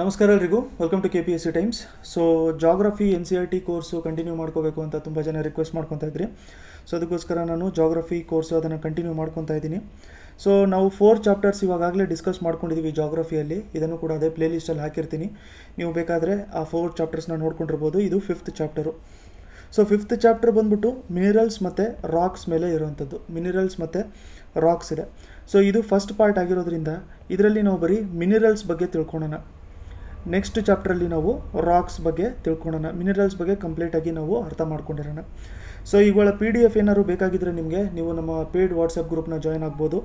ನಮಸ್ಕಾರ ಎಲ್ರಿಗೂ welcome to K P S C times so geography N C R T course continue ಮಾಡ್ಕೋಬೇಕು ಅಂತ ತುಂಬ ಜನ ರಿಕ್ವೆಸ್ಟ್ ಮಾಡ್ಕೊತಾ ಇದ್ರಿ ಸೊ ಅದಕ್ಕೋಸ್ಕರ ನಾನು ಜಾಗ್ರಫಿ ಕೋರ್ಸು ಅದನ್ನು ಕಂಟಿನ್ಯೂ ಮಾಡ್ಕೊತಾ ಇದ್ದೀನಿ ಸೊ ನಾವು ಫೋರ್ ಚಾಪ್ಟರ್ಸ್ ಇವಾಗಲೇ ಡಿಸ್ಕಸ್ ಮಾಡ್ಕೊಂಡಿದ್ದೀವಿ ಜಾಗ್ರಫಿಯಲ್ಲಿ ಇದನ್ನು ಕೂಡ ಅದೇ ಪ್ಲೇ ಲಿಸ್ಟಲ್ಲಿ ಹಾಕಿರ್ತೀನಿ ನೀವು ಬೇಕಾದರೆ ಆ ಫೋರ್ ಚಾಪ್ಟರ್ಸ್ನ ನೋಡ್ಕೊಂಡಿರ್ಬೋದು ಇದು fifth chapter so fifth chapter ಬಂದ್ಬಿಟ್ಟು ಮಿನರಲ್ಸ್ ಮತ್ತು ರಾಕ್ಸ್ ಮೇಲೆ ಇರುವಂಥದ್ದು ಮಿನರಲ್ಸ್ ಮತ್ತು ರಾಕ್ಸ್ ಇದೆ ಸೊ ಇದು ಫಸ್ಟ್ ಪಾರ್ಟ್ ಆಗಿರೋದ್ರಿಂದ ಇದರಲ್ಲಿ ನಾವು ಬರೀ ಮಿನರಲ್ಸ್ ಬಗ್ಗೆ ತಿಳ್ಕೊಳೋಣ ನೆಕ್ಸ್ಟ್ ಚಾಪ್ಟ್ರಲ್ಲಿ ನಾವು ರಾಕ್ಸ್ ಬಗ್ಗೆ ತಿಳ್ಕೊಳ್ಳೋಣ ಮಿನರಲ್ಸ್ ಬಗ್ಗೆ ಕಂಪ್ಲೀಟಾಗಿ ನಾವು ಅರ್ಥ ಮಾಡ್ಕೊಂಡಿರೋಣ ಸೊ ಇವುಗಳ ಪಿ ಡಿ ಎಫ್ ಏನಾದರೂ ಬೇಕಾಗಿದ್ದರೆ ನಿಮಗೆ ನೀವು ನಮ್ಮ ಪೇಯ್ಡ್ ವಾಟ್ಸಪ್ ಗ್ರೂಪ್ನ ಜಾಯ್ನ್ ಆಗ್ಬೋದು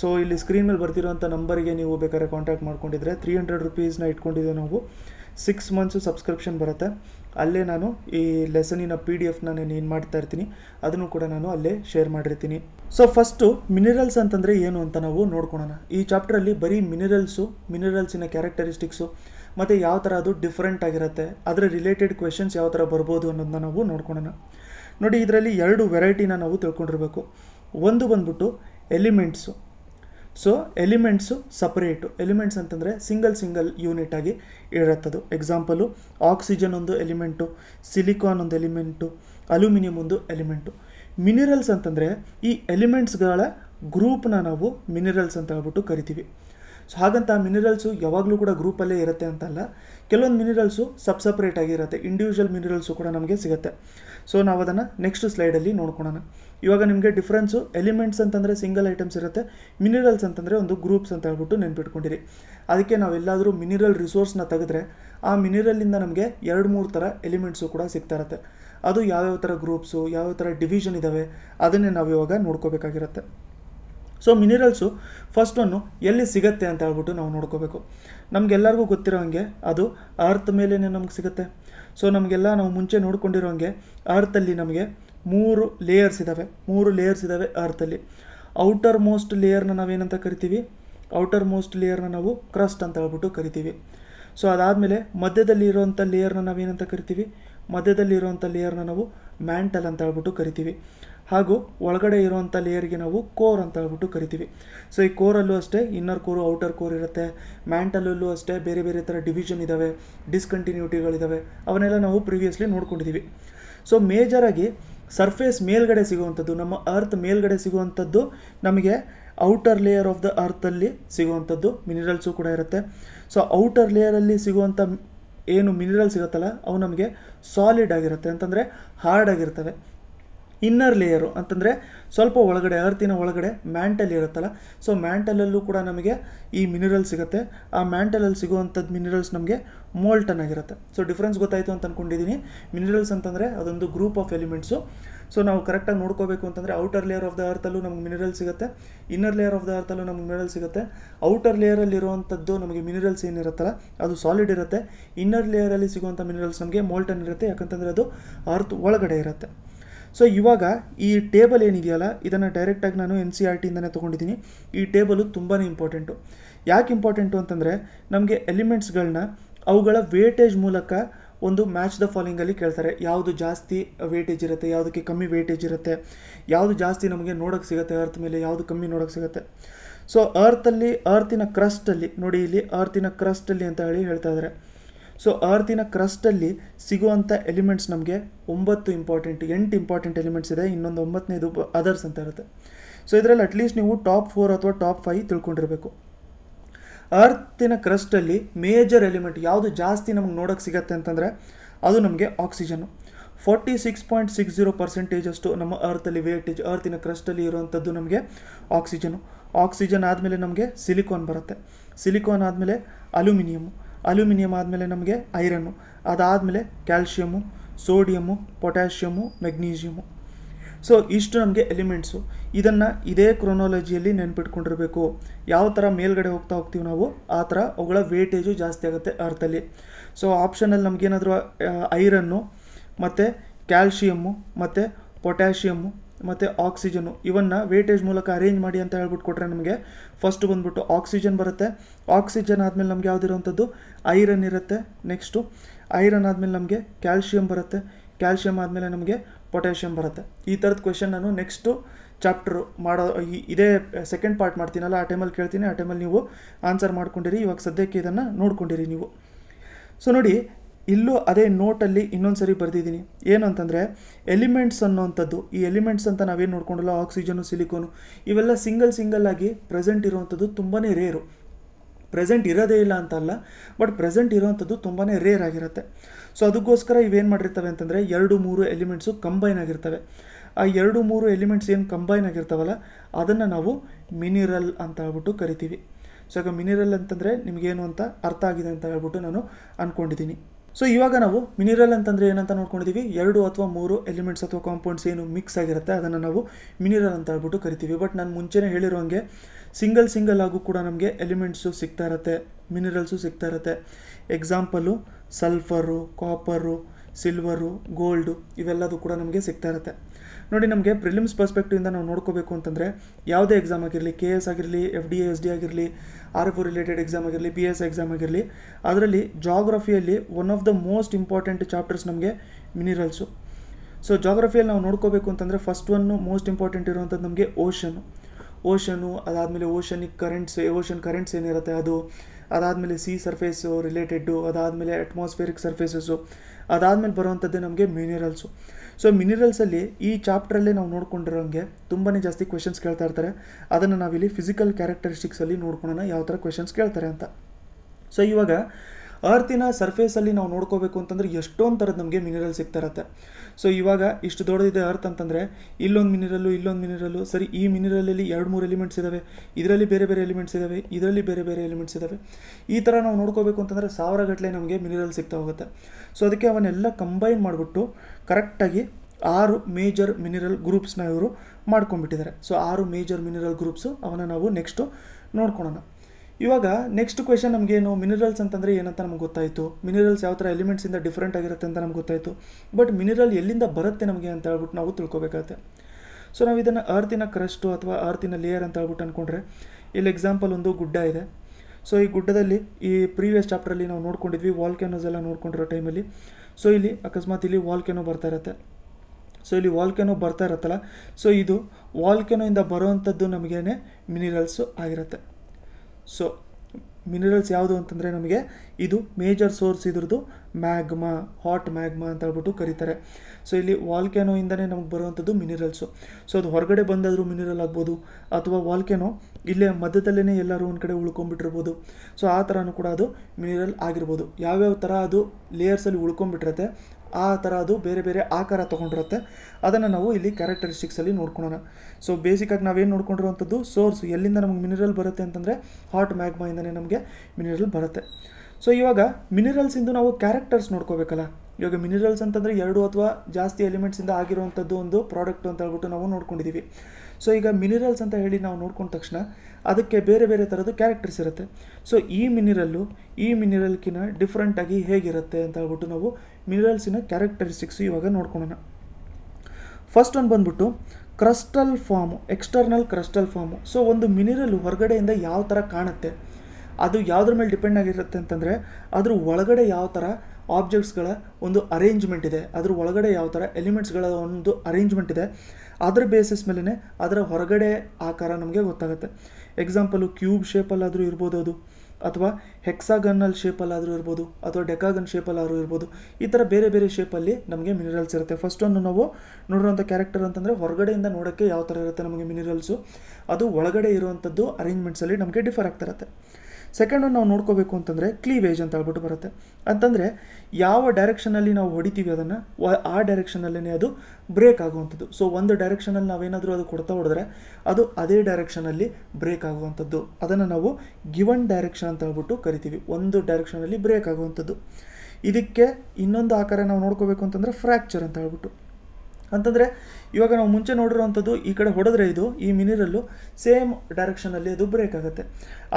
ಸೊ ಇಲ್ಲಿ ಸ್ಕ್ರೀನ್ ಮೇಲೆ ಬರ್ತಿರೋಂಥ ನಂಬರಿಗೆ ನೀವು ಬೇಕಾದ್ರೆ ಕಾಂಟ್ಯಾಕ್ಟ್ ಮಾಡ್ಕೊಂಡಿದ್ರೆ ತ್ರೀ ಹಂಡ್ರೆಡ್ ರುಪೀಸ್ನ ಇಟ್ಕೊಂಡಿದ್ದೆ ನಾವು ಸಿಕ್ಸ್ ಮಂತ್ಸು ಸಬ್ಸ್ಕ್ರಿಪ್ಷನ್ ಬರುತ್ತೆ ಅಲ್ಲೇ ನಾನು ಈ ಲೆಸನಿನ ಪಿ ಡಿ ಎಫ್ನ ನಾನು ಏನು ಮಾಡ್ತಾ ಇರ್ತೀನಿ ಅದನ್ನು ಕೂಡ ನಾನು ಅಲ್ಲೇ ಶೇರ್ ಮಾಡಿರ್ತೀನಿ ಸೊ ಫಸ್ಟು ಮಿನರಲ್ಸ್ ಅಂತಂದರೆ ಏನು ಅಂತ ನಾವು ನೋಡ್ಕೊಳೋಣ ಈ ಚಾಪ್ಟ್ರಲ್ಲಿ ಬರೀ ಮಿನರಲ್ಸು ಮಿನರಲ್ಸಿನ ಕ್ಯಾರೆಕ್ಟರಿಸ್ಟಿಕ್ಸು ಮತ್ತು ಯಾವ ಥರ ಅದು ಡಿಫ್ರೆಂಟ್ ಆಗಿರುತ್ತೆ ಅದರ ರಿಲೇಟೆಡ್ ಕ್ವೆಶನ್ಸ್ ಯಾವ ಥರ ಬರ್ಬೋದು ಅನ್ನೋದನ್ನ ನಾವು ನೋಡ್ಕೊಳ್ಳೋಣ ನೋಡಿ ಇದರಲ್ಲಿ ಎರಡು ವೆರೈಟಿನ ನಾವು ತಿಳ್ಕೊಂಡಿರಬೇಕು ಒಂದು ಬಂದ್ಬಿಟ್ಟು elements so elements separate elements ಅಂತಂದರೆ ಸಿಂಗಲ್ ಸಿಂಗಲ್ ಯೂನಿಟಾಗಿ ಇರತ್ತದು ಎಕ್ಸಾಂಪಲು ಆಕ್ಸಿಜನ್ ಒಂದು ಎಲಿಮೆಂಟು ಸಿಲಿಕಾನ್ ಒಂದು ಎಲಿಮೆಂಟು ಅಲ್ಯೂಮಿನಿಯಂ ಒಂದು ಎಲಿಮೆಂಟು ಮಿನಿರಲ್ಸ್ ಅಂತಂದರೆ ಈ ಎಲಿಮೆಂಟ್ಸ್ಗಳ ಗ್ರೂಪ್ನ ನಾವು ಮಿನಿರಲ್ಸ್ ಅಂತ ಹೇಳ್ಬಿಟ್ಟು ಕರಿತೀವಿ ಸೊ ಹಾಗಂತ ಮಿನರಲ್ಸು ಯಾವಾಗಲೂ ಕೂಡ ಗ್ರೂಪಲ್ಲೇ ಇರುತ್ತೆ ಅಂತಲ್ಲ ಕೆಲವೊಂದು ಮಿನರಲ್ಸು ಸಬ್ ಸಪ್ರೇಟ್ ಆಗಿರುತ್ತೆ ಇಂಡಿವಿಜುವಲ್ ಮಿನರಲ್ಸು ಕೂಡ ನಮಗೆ ಸಿಗುತ್ತೆ ಸೊ ನಾವು ಅದನ್ನು ನೆಕ್ಸ್ಟ್ ಸ್ಲೈಡಲ್ಲಿ ನೋಡ್ಕೊಳೋಣ ಇವಾಗ ನಿಮಗೆ ಡಿಫ್ರೆನ್ಸು ಎಲಿಮೆಂಟ್ಸ್ ಅಂತಂದರೆ ಸಿಂಗಲ್ ಐಟಮ್ಸ್ ಇರುತ್ತೆ ಮಿನರಲ್ಸ್ ಅಂತಂದರೆ ಒಂದು ಗ್ರೂಪ್ಸ್ ಅಂತ ಹೇಳ್ಬಿಟ್ಟು ನೆನ್ಪಿಟ್ಕೊಂಡಿರಿ ಅದಕ್ಕೆ ನಾವೆಲ್ಲಾದರೂ ಮಿನರಲ್ ರಿಸೋರ್ಸ್ನ ತೆಗೆದ್ರೆ ಆ ಮಿನರಲ್ಲಿಂದ ನಮಗೆ ಎರಡು ಮೂರು ಥರ ಎಲಿಮೆಂಟ್ಸು ಕೂಡ ಸಿಗ್ತಾ ಇರುತ್ತೆ ಅದು ಯಾವ್ಯಾವ ಥರ ಗ್ರೂಪ್ಸು ಯಾವ್ಯಾವ ಥರ ಡಿವಿಷನ್ ಇದ್ದಾವೆ ಅದನ್ನೇ ನಾವು ಇವಾಗ ನೋಡ್ಕೋಬೇಕಾಗಿರುತ್ತೆ ಸೊ ಮಿನಿರಲ್ಸು ಫಸ್ಟ್ ಒನ್ನು ಎಲ್ಲಿ ಸಿಗುತ್ತೆ ಅಂತ ಹೇಳ್ಬಿಟ್ಟು ನಾವು ನೋಡ್ಕೋಬೇಕು ನಮಗೆಲ್ಲರಿಗೂ ಗೊತ್ತಿರೋ ಹಾಗೆ ಅದು ಅರ್ತ್ ಮೇಲೇ ನಮ್ಗೆ ಸಿಗುತ್ತೆ ಸೊ ನಮಗೆಲ್ಲ ನಾವು ಮುಂಚೆ ನೋಡ್ಕೊಂಡಿರೋ ಹಾಗೆ ಅರ್ಥಲ್ಲಿ ನಮಗೆ ಮೂರು ಲೇಯರ್ಸ್ ಇದ್ದಾವೆ ಮೂರು ಲೇಯರ್ಸ್ ಇದ್ದಾವೆ ಅರ್ತಲ್ಲಿ ಔಟರ್ ಮೋಸ್ಟ್ ಲೇಯರ್ನ ನಾವೇನಂತ ಕರಿತೀವಿ ಔಟರ್ ಮೋಸ್ಟ್ ಲೇಯರ್ನ ನಾವು ಕ್ರಸ್ಟ್ ಅಂತ ಹೇಳ್ಬಿಟ್ಟು ಕರಿತೀವಿ ಸೊ ಅದಾದಮೇಲೆ ಮಧ್ಯದಲ್ಲಿ ಇರೋವಂಥ ಲೇಯರ್ನ ನಾವೇನಂತ ಕರಿತೀವಿ ಮಧ್ಯದಲ್ಲಿ ಇರೋವಂಥ ಲೇಯರ್ನ ನಾವು ಮ್ಯಾಂಟಲ್ ಅಂತ ಹೇಳ್ಬಿಟ್ಟು ಕರಿತೀವಿ ಹಾಗೂ ಒಳಗಡೆ ಇರುವಂಥ ಲೇಯರ್ಗೆ ನಾವು ಕೋರ್ ಅಂತ ಹೇಳ್ಬಿಟ್ಟು ಕರಿತೀವಿ ಸೊ ಈ ಕೋರಲ್ಲೂ ಅಷ್ಟೇ ಇನ್ನರ್ ಕೋರು ಔಟರ್ ಕೋರ್ ಇರುತ್ತೆ ಮ್ಯಾಂಟಲಲ್ಲೂ ಅಷ್ಟೇ ಬೇರೆ ಬೇರೆ ಥರ ಡಿವಿಷನ್ ಇದ್ದಾವೆ ಡಿಸ್ಕಂಟಿನ್ಯೂಟಿಗಳಿದ್ದಾವೆ ಅವನ್ನೆಲ್ಲ ನಾವು ಪ್ರಿವಿಯಸ್ಲಿ ನೋಡ್ಕೊಂಡಿದ್ದೀವಿ ಸೊ ಮೇಜರಾಗಿ ಸರ್ಫೇಸ್ ಮೇಲ್ಗಡೆ ಸಿಗುವಂಥದ್ದು ನಮ್ಮ ಅರ್ತ್ ಮೇಲ್ಗಡೆ ಸಿಗುವಂಥದ್ದು ನಮಗೆ ಔಟರ್ ಲೇಯರ್ ಆಫ್ ದ ಅರ್ತಲ್ಲಿ ಸಿಗುವಂಥದ್ದು ಮಿನರಲ್ಸು ಕೂಡ ಇರುತ್ತೆ ಸೊ ಔಟರ್ ಲೇಯರಲ್ಲಿ ಸಿಗುವಂಥ ಏನು ಮಿನರಲ್ ಸಿಗುತ್ತಲ್ಲ ಅವು ನಮಗೆ ಸಾಲಿಡ್ ಆಗಿರುತ್ತೆ ಅಂತಂದರೆ ಹಾರ್ಡ್ ಆಗಿರ್ತವೆ ಇನ್ನರ್ ಲೇಯರು ಅಂತಂದರೆ ಸ್ವಲ್ಪ ಒಳಗಡೆ ಅರ್ತಿನ ಒಳಗಡೆ ಮ್ಯಾಂಟಲ್ ಇರುತ್ತಲ್ಲ ಸೊ ಮ್ಯಾಂಟಲಲ್ಲೂ ಕೂಡ ನಮಗೆ ಈ ಮಿನರಲ್ ಸಿಗುತ್ತೆ ಆ ಮ್ಯಾಂಟಲಲ್ಲಿ ಸಿಗುವಂಥದ್ದು ಮಿನರಲ್ಸ್ ನಮಗೆ ಮೋಲ್ಟನ್ ಆಗಿರುತ್ತೆ ಸೊ ಡಿಫ್ರೆನ್ಸ್ ಗೊತ್ತಾಯಿತು ಅಂತ ಅಂದ್ಕೊಂಡಿದ್ದೀನಿ ಮಿನರಲ್ಸ್ ಅಂತಂದರೆ ಅದೊಂದು ಗ್ರೂಪ್ ಆಫ್ ಎಲಿಮೆಂಟ್ಸು ಸೊ ನಾವು ಕರೆಕ್ಟಾಗಿ ನೋಡ್ಕೋಬೇಕು ಅಂತಂದರೆ ಔಟರ್ ಲೇಯರ್ ಆಫ್ ದ ಅರ್ಥಲ್ಲೂ ನಮಗೆ ಮಿನರಲ್ ಸಿಗುತ್ತೆ ಇನ್ನರ್ ಲೇಯರ್ ಆಫ್ ದ ಅರ್ಥಲ್ಲೂ ನಮಗೆ ಮಿನರಲ್ ಸಿಗುತ್ತೆ ಔಟರ್ ಲೇಯರಲ್ಲಿರುವಂಥದ್ದು ನಮಗೆ ಮಿನರಲ್ಸ್ ಏನಿರುತ್ತಲ್ಲ ಅದು ಸಾಲಿಡ್ ಇರುತ್ತೆ ಇನ್ನರ್ ಲೇಯರಲ್ಲಿ ಸಿಗುವಂಥ ಮಿನರಲ್ಸ್ ನಮಗೆ ಮೋಲ್ಟನ್ ಇರುತ್ತೆ ಯಾಕಂತಂದರೆ ಅದು ಅರ್ತ್ ಒಳಗಡೆ ಇರುತ್ತೆ ಸೊ ಇವಾಗ ಈ ಟೇಬಲ್ ಏನಿದೆಯಲ್ಲ ಇದನ್ನು ಡೈರೆಕ್ಟಾಗಿ ನಾನು ಎನ್ ಸಿ ಆರ್ e ಟಿಯಿಂದನೇ ತೊಗೊಂಡಿದ್ದೀನಿ ಈ ಟೇಬಲು ತುಂಬಾ ಇಂಪಾರ್ಟೆಂಟು ಯಾಕೆ ಇಂಪಾರ್ಟೆಂಟು ಅಂತಂದರೆ ನಮಗೆ ಎಲಿಮೆಂಟ್ಸ್ಗಳನ್ನ ಅವುಗಳ ವೇಟೇಜ್ ಮೂಲಕ ಒಂದು ಮ್ಯಾಚ್ ದ ಫಾಲೋಯಿಂಗಲ್ಲಿ ಕೇಳ್ತಾರೆ ಯಾವುದು ಜಾಸ್ತಿ ವೇಟೇಜ್ ಇರುತ್ತೆ ಯಾವುದಕ್ಕೆ ಕಮ್ಮಿ ವೇಟೇಜ್ ಇರುತ್ತೆ ಯಾವುದು ಜಾಸ್ತಿ ನಮಗೆ ನೋಡೋಕ್ಕೆ ಸಿಗುತ್ತೆ ಅರ್ತ್ ಮೇಲೆ ಯಾವುದು ಕಮ್ಮಿ ನೋಡೋಕ್ಕೆ ಸಿಗುತ್ತೆ ಸೊ ಅರ್ತಲ್ಲಿ ಅರ್ತಿನ ಕ್ರಸ್ಟಲ್ಲಿ ನೋಡಿ ಇಲ್ಲಿ ಅರ್ತಿನ ಕ್ರಸ್ಟಲ್ಲಿ ಅಂತ ಹೇಳಿ ಹೇಳ್ತಾ ಇದ್ದಾರೆ ಸೊ ಅರ್ತಿನ ಕ್ರಸ್ಟಲ್ಲಿ ಸಿಗುವಂಥ ಎಲಿಮೆಂಟ್ಸ್ ನಮಗೆ ಒಂಬತ್ತು ಇಂಪಾರ್ಟೆಂಟ್ ಎಂಟು ಇಂಪಾರ್ಟೆಂಟ್ ಎಲಿಮೆಂಟ್ಸ್ ಇದೆ ಇನ್ನೊಂದು ಒಂಬತ್ತನೇದು ಅದರ್ಸ್ ಅಂತ ಇರುತ್ತೆ ಸೊ ಇದರಲ್ಲಿ ಅಟ್ಲೀಸ್ಟ್ ನೀವು ಟಾಪ್ ಫೋರ್ ಅಥವಾ ಟಾಪ್ ಫೈವ್ ತಿಳ್ಕೊಂಡಿರಬೇಕು ಅರ್ತಿನ ಕ್ರಸ್ಟಲ್ಲಿ ಮೇಜರ್ ಎಲಿಮೆಂಟ್ ಯಾವುದು ಜಾಸ್ತಿ ನಮಗೆ ನೋಡೋಕ್ಕೆ ಸಿಗತ್ತೆ ಅಂತಂದರೆ ಅದು ನಮಗೆ oxygen forty six point six zero ಪರ್ಸೆಂಟೇಜಷ್ಟು ನಮ್ಮ ಅರ್ಥಲ್ಲಿ ವೇಟೇಜ್ ಅರ್ತಿನ ಕ್ರಸ್ಟಲ್ಲಿ ಇರುವಂಥದ್ದು ನಮಗೆ ಆಕ್ಸಿಜನು ಆಕ್ಸಿಜನ್ ಆದಮೇಲೆ ನಮಗೆ ಸಿಲಿಕಾನ್ ಬರುತ್ತೆ ಸಿಲಿಕಾನ್ ಆದಮೇಲೆ ಅಲ್ಯೂಮಿನಿಯಮು ಅಲ್ಯೂಮಿನಿಯಂ ಆದಮೇಲೆ ನಮಗೆ ಐರನ್ನು ಅದಾದಮೇಲೆ calcium sodium potassium magnesium so ಇಷ್ಟು ನಮಗೆ ಎಲಿಮೆಂಟ್ಸು ಇದನ್ನು ಇದೇ ಕ್ರೋನಾಲಜಿಯಲ್ಲಿ ನೆನ್ಪಿಟ್ಕೊಂಡಿರಬೇಕು ಯಾವ ಥರ ಮೇಲ್ಗಡೆ ಹೋಗ್ತಾ ಹೋಗ್ತೀವಿ ನಾವು ಆ ಥರ ಅವುಗಳ ವೇಟೇಜು ಜಾಸ್ತಿ ಆಗುತ್ತೆ ಅರ್ಥಲ್ಲಿ ಸೊ ಆಪ್ಷನಲ್ಲಿ ನಮಗೇನಾದರೂ ಐರನ್ನು ಮತ್ತು ಕ್ಯಾಲ್ಶಿಯಮ್ಮು ಮತ್ತು ಪೊಟ್ಯಾಷಿಯಮ್ಮು ಮತ್ತು ಆಕ್ಸಿಜನು ಇವನ್ನು ವೇಟೇಜ್ ಮೂಲಕ ಅರೇಂಜ್ ಮಾಡಿ ಅಂತ ಹೇಳ್ಬಿಟ್ಟು ಕೊಟ್ಟರೆ ನಮಗೆ ಫಸ್ಟ್ ಬಂದುಬಿಟ್ಟು ಆಕ್ಸಿಜನ್ ಬರುತ್ತೆ ಆಕ್ಸಿಜನ್ ಆದಮೇಲೆ ನಮಗೆ ಯಾವುದಿರುವಂಥದ್ದು ಐರನ್ ಇರುತ್ತೆ ನೆಕ್ಸ್ಟು ಐರನ್ ಆದಮೇಲೆ ನಮಗೆ ಕ್ಯಾಲ್ಶಿಯಂ ಬರುತ್ತೆ ಕ್ಯಾಲ್ಶಿಯಂ ಆದಮೇಲೆ ನಮಗೆ ಪೊಟ್ಯಾಷಿಯಂ ಬರುತ್ತೆ ಈ ಥರದ ಕ್ವೆಶನ್ ನಾನು ನೆಕ್ಸ್ಟು ಚಾಪ್ಟರು ಮಾಡೋ ಇದೇ ಸೆಕೆಂಡ್ ಪಾರ್ಟ್ ಮಾಡ್ತೀನಲ್ಲ ಆ ಟೈಮಲ್ಲಿ ಕೇಳ್ತೀನಿ ಆ ಟೈಮಲ್ಲಿ ನೀವು ಆನ್ಸರ್ ಮಾಡ್ಕೊಂಡಿರಿ ಇವಾಗ ಸದ್ಯಕ್ಕೆ ಇದನ್ನು ನೋಡ್ಕೊಂಡಿರಿ ನೀವು ಸೊ ನೋಡಿ ಇಲ್ಲೂ ಅದೇ ನೋಟಲ್ಲಿ ಇನ್ನೊಂದು ಸರಿ ಬರೆದಿದ್ದೀನಿ ಏನು ಅಂತಂದರೆ ಎಲಿಮೆಂಟ್ಸ್ ಅನ್ನೋವಂಥದ್ದು ಈ ಎಲಿಮೆಂಟ್ಸ್ ಅಂತ ನಾವೇನು ನೋಡ್ಕೊಂಡಲ್ಲ ಆಕ್ಸಿಜನು ಸಿಲಿಕೋನು ಇವೆಲ್ಲ ಸಿಂಗಲ್ ಸಿಂಗಲ್ ಆಗಿ ಪ್ರೆಸೆಂಟ್ ಇರುವಂಥದ್ದು ತುಂಬಾ ರೇರು ಪ್ರೆಸೆಂಟ್ ಇರೋದೇ ಇಲ್ಲ ಅಂತ ಅಲ್ಲ ಬಟ್ ಪ್ರೆಸೆಂಟ್ ಇರೋವಂಥದ್ದು ತುಂಬಾ ರೇರ್ ಆಗಿರುತ್ತೆ ಸೊ ಅದಕ್ಕೋಸ್ಕರ ಇವೇನು ಮಾಡಿರ್ತವೆ ಅಂತಂದರೆ ಎರಡು ಮೂರು ಎಲಿಮೆಂಟ್ಸು ಕಂಬೈನ್ ಆಗಿರ್ತವೆ ಆ ಎರಡು ಮೂರು ಎಲಿಮೆಂಟ್ಸ್ ಏನು ಕಂಬೈನ್ ಆಗಿರ್ತಾವಲ್ಲ ಅದನ್ನು ನಾವು ಮಿನಿರಲ್ ಅಂತ ಹೇಳ್ಬಿಟ್ಟು ಕರಿತೀವಿ ಸೊ ಈಗ ಮಿನಿರಲ್ ಅಂತಂದರೆ ನಿಮಗೇನು ಅಂತ ಅರ್ಥ ಆಗಿದೆ ಅಂತ ಹೇಳ್ಬಿಟ್ಟು ನಾನು ಅಂದ್ಕೊಂಡಿದ್ದೀನಿ ಸೊ ಇವಾಗ ನಾವು ಮಿನಿರಲ್ ಅಂತಂದರೆ ಏನಂತ ನೋಡ್ಕೊಂಡಿದ್ದೀವಿ ಎರಡು ಅಥವಾ ಮೂರು ಎಲಿಮೆಂಟ್ಸ್ ಅಥವಾ ಕಾಂಪೌಂಡ್ಸ್ ಏನು ಮಿಕ್ಸ್ ಆಗಿರುತ್ತೆ ಅದನ್ನು ನಾವು ಮಿನಿರಲ್ ಅಂತ ಹೇಳ್ಬಿಟ್ಟು ಕರಿತೀವಿ ಬಟ್ ನಾನು ಮುಂಚೆನೇ ಹೇಳಿರೋ ಹಂಗೆ ಸಿಂಗಲ್ ಸಿಂಗಲ್ ಆಗೂ ಕೂಡ ನಮಗೆ ಎಲಿಮೆಂಟ್ಸು ಸಿಗ್ತಾ ಇರುತ್ತೆ ಮಿನಿರಲ್ಸು ಸಿಗ್ತಾ ಇರುತ್ತೆ example sulphur copper silver gold ಇವೆಲ್ಲದೂ ಕೂಡ ನಮಗೆ ಸಿಗ್ತಾ ಇರುತ್ತೆ ನೋಡಿ ನಮಗೆ ಪ್ರಿಲಿಮ್ಸ್ ಪರ್ಸ್ಪೆಕ್ಟಿವಿಂದ ನಾವು ನೋಡ್ಕೋಬೇಕು ಅಂತಂದರೆ ಯಾವುದೇ ಎಕ್ಸಾಮ್ ಆಗಿರಲಿ ಕೆ ಎಸ್ ಆಗಿರಲಿ ಎಫ್ ಡಿ ಎಸ್ ಡಿ ಆಗಿರಲಿ ಆರ್ ಎಫ್ ರಿಲೇಟೆಡ್ ಎಕ್ಸಾಮ್ ಆಗಿರಲಿ ಬಿ ಎಸ್ ಎಕ್ಸಾಮ್ ಆಗಿರಲಿ ಅದರಲ್ಲಿ ಜಾಗ್ರಫಿಯಲ್ಲಿ one of the most important chapters ನಮಗೆ ಮಿನಿರಲ್ಸು ಸೊ ಜಾಗ್ರಫಿಯಲ್ಲಿ ನಾವು ನೋಡ್ಕೋಬೇಕು ಅಂತಂದರೆ ಫಸ್ಟ್ ಒನ್ನು ಮೋಸ್ಟ್ ಇಂಪಾರ್ಟೆಂಟ್ ಇರುವಂಥದ್ದು ನಮಗೆ ಓಷನು ಓಷನು ಅದಾದಮೇಲೆ ಓಷನಿಗೆ ಕರೆಂಟ್ಸ್ ಓಷನ್ ಕರೆಂಟ್ಸ್ ಏನಿರುತ್ತೆ ಅದು ಅದಾದಮೇಲೆ ಸಿ ಸರ್ಫೇಸು ರಿಲೇಟೆಡ್ಡು ಅದಾದಮೇಲೆ ಅಟ್ಮಾಸ್ಫಿಯರಿಕ್ ಸರ್ಫೇಸಸ್ಸು ಅದಾದಮೇಲೆ ಬರುವಂಥದ್ದೇ ನಮಗೆ ಮಿನಿರಲ್ಸು ಸೊ ಮಿನರಲ್ಸಲ್ಲಿ ಈ ಚಾಪ್ಟ್ರಲ್ಲೇ ನಾವು ನೋಡ್ಕೊಂಡಿರೋಂಗೆ ತುಂಬನೇ ಜಾಸ್ತಿ ಕ್ವೆಶನ್ಸ್ ಕೇಳ್ತಾ ಇರ್ತಾರೆ ಅದನ್ನು ನಾವಿಲ್ಲಿ ಫಿಸಿಕಲ್ ಕ್ಯಾರೆಕ್ಟರಿಸ್ಟಿಕ್ಸಲ್ಲಿ ನೋಡ್ಕೊಳೋಣ ಯಾವ ಥರ ಕ್ವೆಶನ್ಸ್ ಕೇಳ್ತಾರೆ ಅಂತ ಸೊ ಇವಾಗ ಅರ್ತಿನ ಸರ್ಫೇಸಲ್ಲಿ ನಾವು ನೋಡ್ಕೋಬೇಕು ಅಂತಂದರೆ ಎಷ್ಟೊಂದು ಥರದ ನಮಗೆ ಮಿನರಲ್ ಸಿಗ್ತಾ ಇರುತ್ತೆ ಸೊ ಇವಾಗ ಇಷ್ಟು ದೊಡ್ಡದಿದೆ ಅರ್ಥ ಅಂತಂದರೆ ಇಲ್ಲೊಂದು ಮಿನಿರಲ್ಲು ಇಲ್ಲೊಂದು ಮಿನಿರಲ್ಲು ಸರಿ ಈ ಮಿನಿರಲಲ್ಲಿ ಎರಡು ಮೂರು ಎಲಿಮೆಂಟ್ಸ್ ಇದ್ದಾವೆ ಇದರಲ್ಲಿ ಬೇರೆ ಬೇರೆ ಎಲಿಮೆಂಟ್ಸ್ ಇದ್ದಾವೆ ಇದರಲ್ಲಿ ಬೇರೆ ಬೇರೆ ಎಲಿಮೆಂಟ್ಸ್ ಇದ್ದಾವೆ ಈ ಥರ ನಾವು ನೋಡ್ಕೋಬೇಕು ಅಂತಂದರೆ ಸಾವಿರ ಗಟ್ಟಲೆ ನಮಗೆ ಮಿನಿರಲ್ ಸಿಗ್ತಾ ಹೋಗುತ್ತೆ ಸೊ ಅದಕ್ಕೆ ಅವನ್ನೆಲ್ಲ ಕಂಬೈನ್ ಮಾಡಿಬಿಟ್ಟು ಕರೆಕ್ಟಾಗಿ ಆರು ಮೇಜರ್ ಮಿನಿರಲ್ ಗ್ರೂಪ್ಸ್ನ ಇವರು ಮಾಡ್ಕೊಂಡ್ಬಿಟ್ಟಿದ್ದಾರೆ ಸೊ ಆರು ಮೇಜರ್ ಮಿನಿರಲ್ ಗ್ರೂಪ್ಸು ಅವನ್ನ ನಾವು ನೆಕ್ಸ್ಟು ನೋಡ್ಕೊಳೋಣ ಇವಾಗ ನೆಕ್ಸ್ಟ್ ಕ್ವೆಶನ್ ನಮಗೇನು ಮಿನರಲ್ಸ್ ಅಂತಂದರೆ ಏನಂತ ನಮ್ಗೆ ಗೊತ್ತಾಯಿತು ಮಿನರಲ್ಸ್ ಯಾವ ಥರ ಎಲಿಮೆಂಟ್ಸಿಂದ ಡಿಫ್ರೆಂಟ್ ಆಗಿರುತ್ತೆ ಅಂತ ನಮ್ಗೆ ಗೊತ್ತಾಯಿತು ಬಟ್ ಮಿನರಲ್ ಎಲ್ಲಿಂದ ಬರುತ್ತೆ ನಮಗೆ ಅಂತ ಹೇಳ್ಬಿಟ್ಟು ನಾವು ತಿಳ್ಕೊಬೇಕಾಗತ್ತೆ ಸೊ ನಾವು ಇದನ್ನು ಅರ್ತಿನ ಕ್ರಸ್ಟು ಅಥವಾ ಅರ್ತಿನ ಲೇಯರ್ ಅಂತ ಹೇಳ್ಬಿಟ್ಟು ಅಂದ್ಕೊಂಡ್ರೆ ಇಲ್ಲಿ ಎಕ್ಸಾಂಪಲ್ ಒಂದು ಗುಡ್ಡ ಇದೆ ಸೊ ಈ ಗುಡ್ಡದಲ್ಲಿ ಈ ಪ್ರೀವಿಯಸ್ ಚಾಪ್ಟ್ರಲ್ಲಿ ನಾವು ನೋಡ್ಕೊಂಡಿದ್ವಿ ವಾಲ್ಕೆನೋಸ್ ಎಲ್ಲ ನೋಡ್ಕೊಂಡಿರೋ ಟೈಮಲ್ಲಿ ಸೊ ಇಲ್ಲಿ ಅಕಸ್ಮಾತ್ ಇಲ್ಲಿ ವಾಲ್ಕೆನೋ ಬರ್ತಾ ಇರುತ್ತೆ ಸೊ ಇಲ್ಲಿ ವಾಲ್ಕೆನೋ ಬರ್ತಾ ಇರುತ್ತಲ್ಲ ಸೊ ಇದು ವಾಲ್ಕೆನೋಯಿಂದ ಬರೋವಂಥದ್ದು ನಮಗೇನೆ ಮಿನಿರಲ್ಸು ಆಗಿರುತ್ತೆ ಸೊ ಮಿನರಲ್ಸ್ ಯಾವುದು ಅಂತಂದರೆ ನಮಗೆ ಇದು ಮೇಜರ್ ಸೋರ್ಸ್ ಇದ್ರದ್ದು ಮ್ಯಾಗ್ಮಾ ಹಾಟ್ ಮ್ಯಾಗ್ಮಾ ಅಂತ ಹೇಳ್ಬಿಟ್ಟು ಕರೀತಾರೆ ಸೊ ಇಲ್ಲಿ ವಾಲ್ಕೆನೋಯಿಂದನೇ ನಮಗೆ ಬರುವಂಥದ್ದು ಮಿನಿರಲ್ಸು ಸೊ ಅದು ಹೊರಗಡೆ ಬಂದಾದರೂ ಮಿನರಲ್ ಆಗ್ಬೋದು ಅಥವಾ ವಾಲ್ಕೆನೋ ಇಲ್ಲೇ ಮಧ್ಯದಲ್ಲೇ ಎಲ್ಲರೂ ಒಂದು ಕಡೆ ಉಳ್ಕೊಂಡ್ಬಿಟ್ಟಿರ್ಬೋದು ಸೊ ಆ ಥರನೂ ಕೂಡ ಅದು ಮಿನರಲ್ ಆಗಿರ್ಬೋದು ಯಾವ್ಯಾವ ಥರ ಅದು ಲೇಯರ್ಸಲ್ಲಿ ಉಳ್ಕೊಂಡ್ಬಿಟ್ಟಿರತ್ತೆ ಆ ಥರ ಅದು ಬೇರೆ ಬೇರೆ ಆಕಾರ ತೊಗೊಂಡಿರುತ್ತೆ ಅದನ್ನು ನಾವು ಇಲ್ಲಿ ಕ್ಯಾರೆಕ್ಟರಿಸ್ಟಿಕ್ಸಲ್ಲಿ ನೋಡ್ಕೊಳ್ಳೋಣ ಸೊ ಬೇಸಿಕಾಗಿ ನಾವೇನು ನೋಡ್ಕೊಂಡಿರುವಂಥದ್ದು ಸೋರ್ಸ್ ಎಲ್ಲಿಂದ ನಮಗೆ ಮಿನರಲ್ ಬರುತ್ತೆ ಅಂತಂದರೆ ಹಾಟ್ ಮ್ಯಾಗ್ಮಾಯಿಂದನೇ ನಮಗೆ ಮಿನರಲ್ ಬರುತ್ತೆ ಸೊ ಇವಾಗ ಮಿನರಲ್ಸಿಂದು ನಾವು ಕ್ಯಾರೆಕ್ಟರ್ಸ್ ನೋಡ್ಕೋಬೇಕಲ್ಲ ಇವಾಗ ಮಿನರಲ್ಸ್ ಅಂತಂದರೆ ಎರಡು ಅಥವಾ ಜಾಸ್ತಿ ಎಲಿಮೆಂಟ್ಸಿಂದ ಆಗಿರುವಂಥದ್ದು ಒಂದು ಪ್ರಾಡಕ್ಟ್ ಅಂತ ಹೇಳ್ಬಿಟ್ಟು ನಾವು ನೋಡ್ಕೊಂಡಿದ್ದೀವಿ ಸೊ ಈಗ ಮಿನಿರಲ್ಸ್ ಅಂತ ಹೇಳಿ ನಾವು ನೋಡ್ಕೊಂಡ ತಕ್ಷಣ ಅದಕ್ಕೆ ಬೇರೆ ಬೇರೆ ಥರದ್ದು ಕ್ಯಾರೆಕ್ಟರ್ಸ್ ಇರುತ್ತೆ ಸೊ ಈ ಮಿನಿರಲ್ಲು ಈ ಮಿನಿರಲ್ಕಿನ ಡಿಫ್ರೆಂಟಾಗಿ ಹೇಗಿರುತ್ತೆ ಅಂತ ಹೇಳ್ಬಿಟ್ಟು ನಾವು ಮಿನಿರಲ್ಸಿನ ಕ್ಯಾರೆಕ್ಟರಿಸ್ಟಿಕ್ಸ್ ಇವಾಗ ನೋಡ್ಕೊಳ್ಳೋಣ ಫಸ್ಟ್ ಒಂದು ಬಂದ್ಬಿಟ್ಟು crystal form external crystal form so ಒಂದು ಮಿನಿರಲ್ ಹೊರಗಡೆಯಿಂದ ಯಾವ ಥರ ಕಾಣುತ್ತೆ ಅದು ಯಾವುದ್ರ ಮೇಲೆ ಡಿಪೆಂಡ್ ಆಗಿರುತ್ತೆ ಅಂತಂದರೆ ಅದ್ರ ಒಳಗಡೆ ಯಾವ ಥರ ಆಬ್ಜೆಕ್ಟ್ಸ್ಗಳ ಒಂದು ಅರೇಂಜ್ಮೆಂಟ್ ಇದೆ ಅದ್ರ ಒಳಗಡೆ ಯಾವ ಥರ ಎಲಿಮೆಂಟ್ಸ್ಗಳ ಒಂದು ಅರೇಂಜ್ಮೆಂಟ್ ಇದೆ ಅದರ ಬೇಸಿಸ್ ಮೇಲೇ ಅದರ ಹೊರಗಡೆ ಆಕಾರ ನಮಗೆ ಗೊತ್ತಾಗುತ್ತೆ ಎಕ್ಸಾಂಪಲು ಕ್ಯೂಬ್ ಶೇಪಲ್ಲಾದರೂ ಇರ್ಬೋದು ಅದು ಅಥವಾ ಹೆಕ್ಸಾಗನ್ನಲ್ ಶೇಪಲ್ಲಾದರೂ ಇರ್ಬೋದು ಅಥವಾ ಡೆಕಾಗನ್ ಶೇಪಲ್ಲಾದರೂ ಇರ್ಬೋದು ಈ ಥರ ಬೇರೆ ಬೇರೆ ಶೇಪಲ್ಲಿ ನಮಗೆ ಮಿನರಲ್ಸ್ ಇರುತ್ತೆ ಫಸ್ಟ್ ಒಂದು ನಾವು ನೋಡಿರೋಂಥ ಕ್ಯಾರೆಕ್ಟರ್ ಅಂತಂದರೆ ಹೊರಗಡೆಯಿಂದ ನೋಡೋಕ್ಕೆ ಯಾವ ಥರ ಇರುತ್ತೆ ನಮಗೆ ಮಿನಿರಲ್ಸು ಅದು ಒಳಗಡೆ ಇರುವಂಥದ್ದು ಅರೇಂಜ್ಮೆಂಟ್ಸಲ್ಲಿ ನಮಗೆ ಡಿಫರ್ ಆಗ್ತಿರುತ್ತೆ ಸೆಕೆಂಡ್ ನಾವು ನೋಡ್ಕೋಬೇಕು ಅಂತಂದರೆ ಕ್ಲೀವೇಜ್ ಅಂತ ಹೇಳ್ಬಿಟ್ಟು ಬರುತ್ತೆ ಅಂತಂದರೆ ಯಾವ ಡೈರೆಕ್ಷನಲ್ಲಿ ನಾವು ಹೊಡಿತೀವಿ ಅದನ್ನು ಆ ಡೈರೆಕ್ಷನಲ್ಲೇ ಅದು ಬ್ರೇಕ್ ಆಗುವಂಥದ್ದು ಸೊ ಒಂದು ಡೈರೆಕ್ಷನಲ್ಲಿ ನಾವೇನಾದರೂ ಅದು ಕೊಡ್ತಾ ಹೊಡೆದ್ರೆ ಅದು ಅದೇ ಡೈರೆಕ್ಷನಲ್ಲಿ ಬ್ರೇಕ್ ಆಗುವಂಥದ್ದು ಅದನ್ನು ನಾವು ಗಿವನ್ ಡೈರೆಕ್ಷನ್ ಅಂತ ಹೇಳ್ಬಿಟ್ಟು ಕರಿತೀವಿ ಒಂದು ಡೈರೆಕ್ಷನಲ್ಲಿ ಬ್ರೇಕ್ ಆಗುವಂಥದ್ದು ಇದಕ್ಕೆ ಇನ್ನೊಂದು ಆಕಾರ ನಾವು ನೋಡ್ಕೋಬೇಕು ಅಂತಂದರೆ ಫ್ರ್ಯಾಕ್ಚರ್ ಅಂತ ಹೇಳ್ಬಿಟ್ಟು ಅಂತಂದರೆ ಇವಾಗ ನಾವು ಮುಂಚೆ ನೋಡಿರುವಂಥದ್ದು ಈ ಕಡೆ ಹೊಡೆದ್ರೆ ಇದು ಈ ಮಿನಿರಲ್ಲು ಸೇಮ್ ಡೈರೆಕ್ಷನಲ್ಲಿ ಅದು ಬ್ರೇಕ್ ಆಗುತ್ತೆ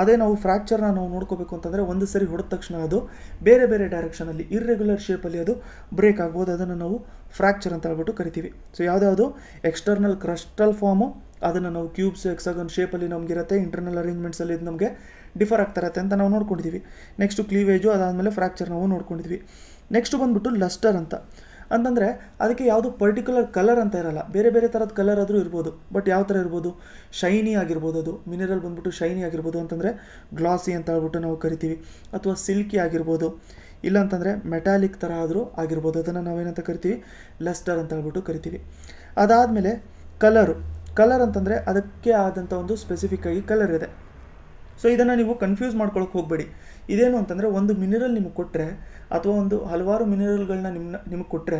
ಅದೇ ನಾವು ಫ್ರ್ಯಾಕ್ಚರ್ನ ನಾವು ನೋಡ್ಕೋಬೇಕು ಅಂತಂದರೆ ಒಂದು ಸರಿ ಹೊಡೆದ ತಕ್ಷಣ ಅದು ಬೇರೆ ಬೇರೆ ಡೈರೆಕ್ಷನಲ್ಲಿ ಇರ್ರೆಗ್ಯುಲರ್ ಶೇಪಲ್ಲಿ ಅದು ಬ್ರೇಕ್ ಆಗ್ಬೋದು ಅದನ್ನು ನಾವು ಫ್ರ್ಯಾಕ್ಚರ್ ಅಂತ ಹೇಳ್ಬಿಟ್ಟು ಕರಿತೀವಿ ಸೊ ಯಾವುದ್ಯಾವುದು ಎಕ್ಸ್ಟರ್ನಲ್ ಕ್ರಸ್ಟಲ್ ಫಾರ್ಮು ಅದನ್ನು ನಾವು ಕ್ಯೂಬ್ಸ್ ಎಕ್ಸಾಗನ್ ಶೇಪಲ್ಲಿ ನಮಗಿರುತ್ತೆ ಇಂಟರ್ನಲ್ ಅರೇಂಜ್ಮೆಂಟ್ಸಲ್ಲಿ ಇದು ನಮಗೆ ಡಿಫರ್ ಆಗ್ತಾ ಇರತ್ತೆ ಅಂತ ನಾವು ನೋಡ್ಕೊಂಡಿದ್ದೀವಿ ನೆಕ್ಸ್ಟು ಕ್ಲೀವೇಜು ಅದಾದಮೇಲೆ ಫ್ರ್ಯಾಕ್ಚರ್ ನಾವು ನೋಡ್ಕೊಂಡಿದ್ವಿ ನೆಕ್ಸ್ಟು ಬಂದುಬಿಟ್ಟು ಲಸ್ಟರ್ ಅಂತ ಅಂತಂದರೆ ಅದಕ್ಕೆ ಯಾವುದು ಪರ್ಟಿಕ್ಯುಲರ್ ಕಲರ್ ಅಂತ ಇರಲ್ಲ ಬೇರೆ ಬೇರೆ ಥರದ ಕಲರ್ ಆದರೂ ಇರ್ಬೋದು ಬಟ್ ಯಾವ ಥರ ಇರ್ಬೋದು ಶೈನಿ ಆಗಿರ್ಬೋದು ಅದು ಮಿನರಲ್ ಬಂದ್ಬಿಟ್ಟು ಶೈನಿ ಆಗಿರ್ಬೋದು ಅಂತಂದರೆ ಗ್ಲಾಸಿ ಅಂತ ಹೇಳ್ಬಿಟ್ಟು ನಾವು ಕರಿತೀವಿ ಅಥವಾ ಸಿಲ್ಕಿ ಆಗಿರ್ಬೋದು ಇಲ್ಲ ಅಂತಂದರೆ ಮೆಟಾಲಿಕ್ ಥರ ಆದರೂ ಆಗಿರ್ಬೋದು ಅದನ್ನು ನಾವೇನಂತ ಕರಿತೀವಿ ಲಸ್ಟರ್ ಅಂತ ಹೇಳ್ಬಿಟ್ಟು ಕರಿತೀವಿ ಅದಾದಮೇಲೆ ಕಲರು ಕಲರ್ ಅಂತಂದರೆ ಅದಕ್ಕೆ ಆದಂಥ ಒಂದು ಸ್ಪೆಸಿಫಿಕ್ ಆಗಿ ಕಲರ್ ಇದೆ ಸೊ ಇದನ್ನು ನೀವು ಕನ್ಫ್ಯೂಸ್ ಮಾಡ್ಕೊಳಕ್ಕೆ ಹೋಗಬೇಡಿ ಇದೇನು ಅಂತಂದರೆ ಒಂದು ಮಿನರಲ್ ನಿಮಗೆ ಕೊಟ್ಟರೆ ಅಥವಾ ಒಂದು ಹಲವಾರು ಮಿನರಲ್ಗಳನ್ನ ನಿಮ್ಮನ್ನ ನಿಮಗೆ ಕೊಟ್ಟರೆ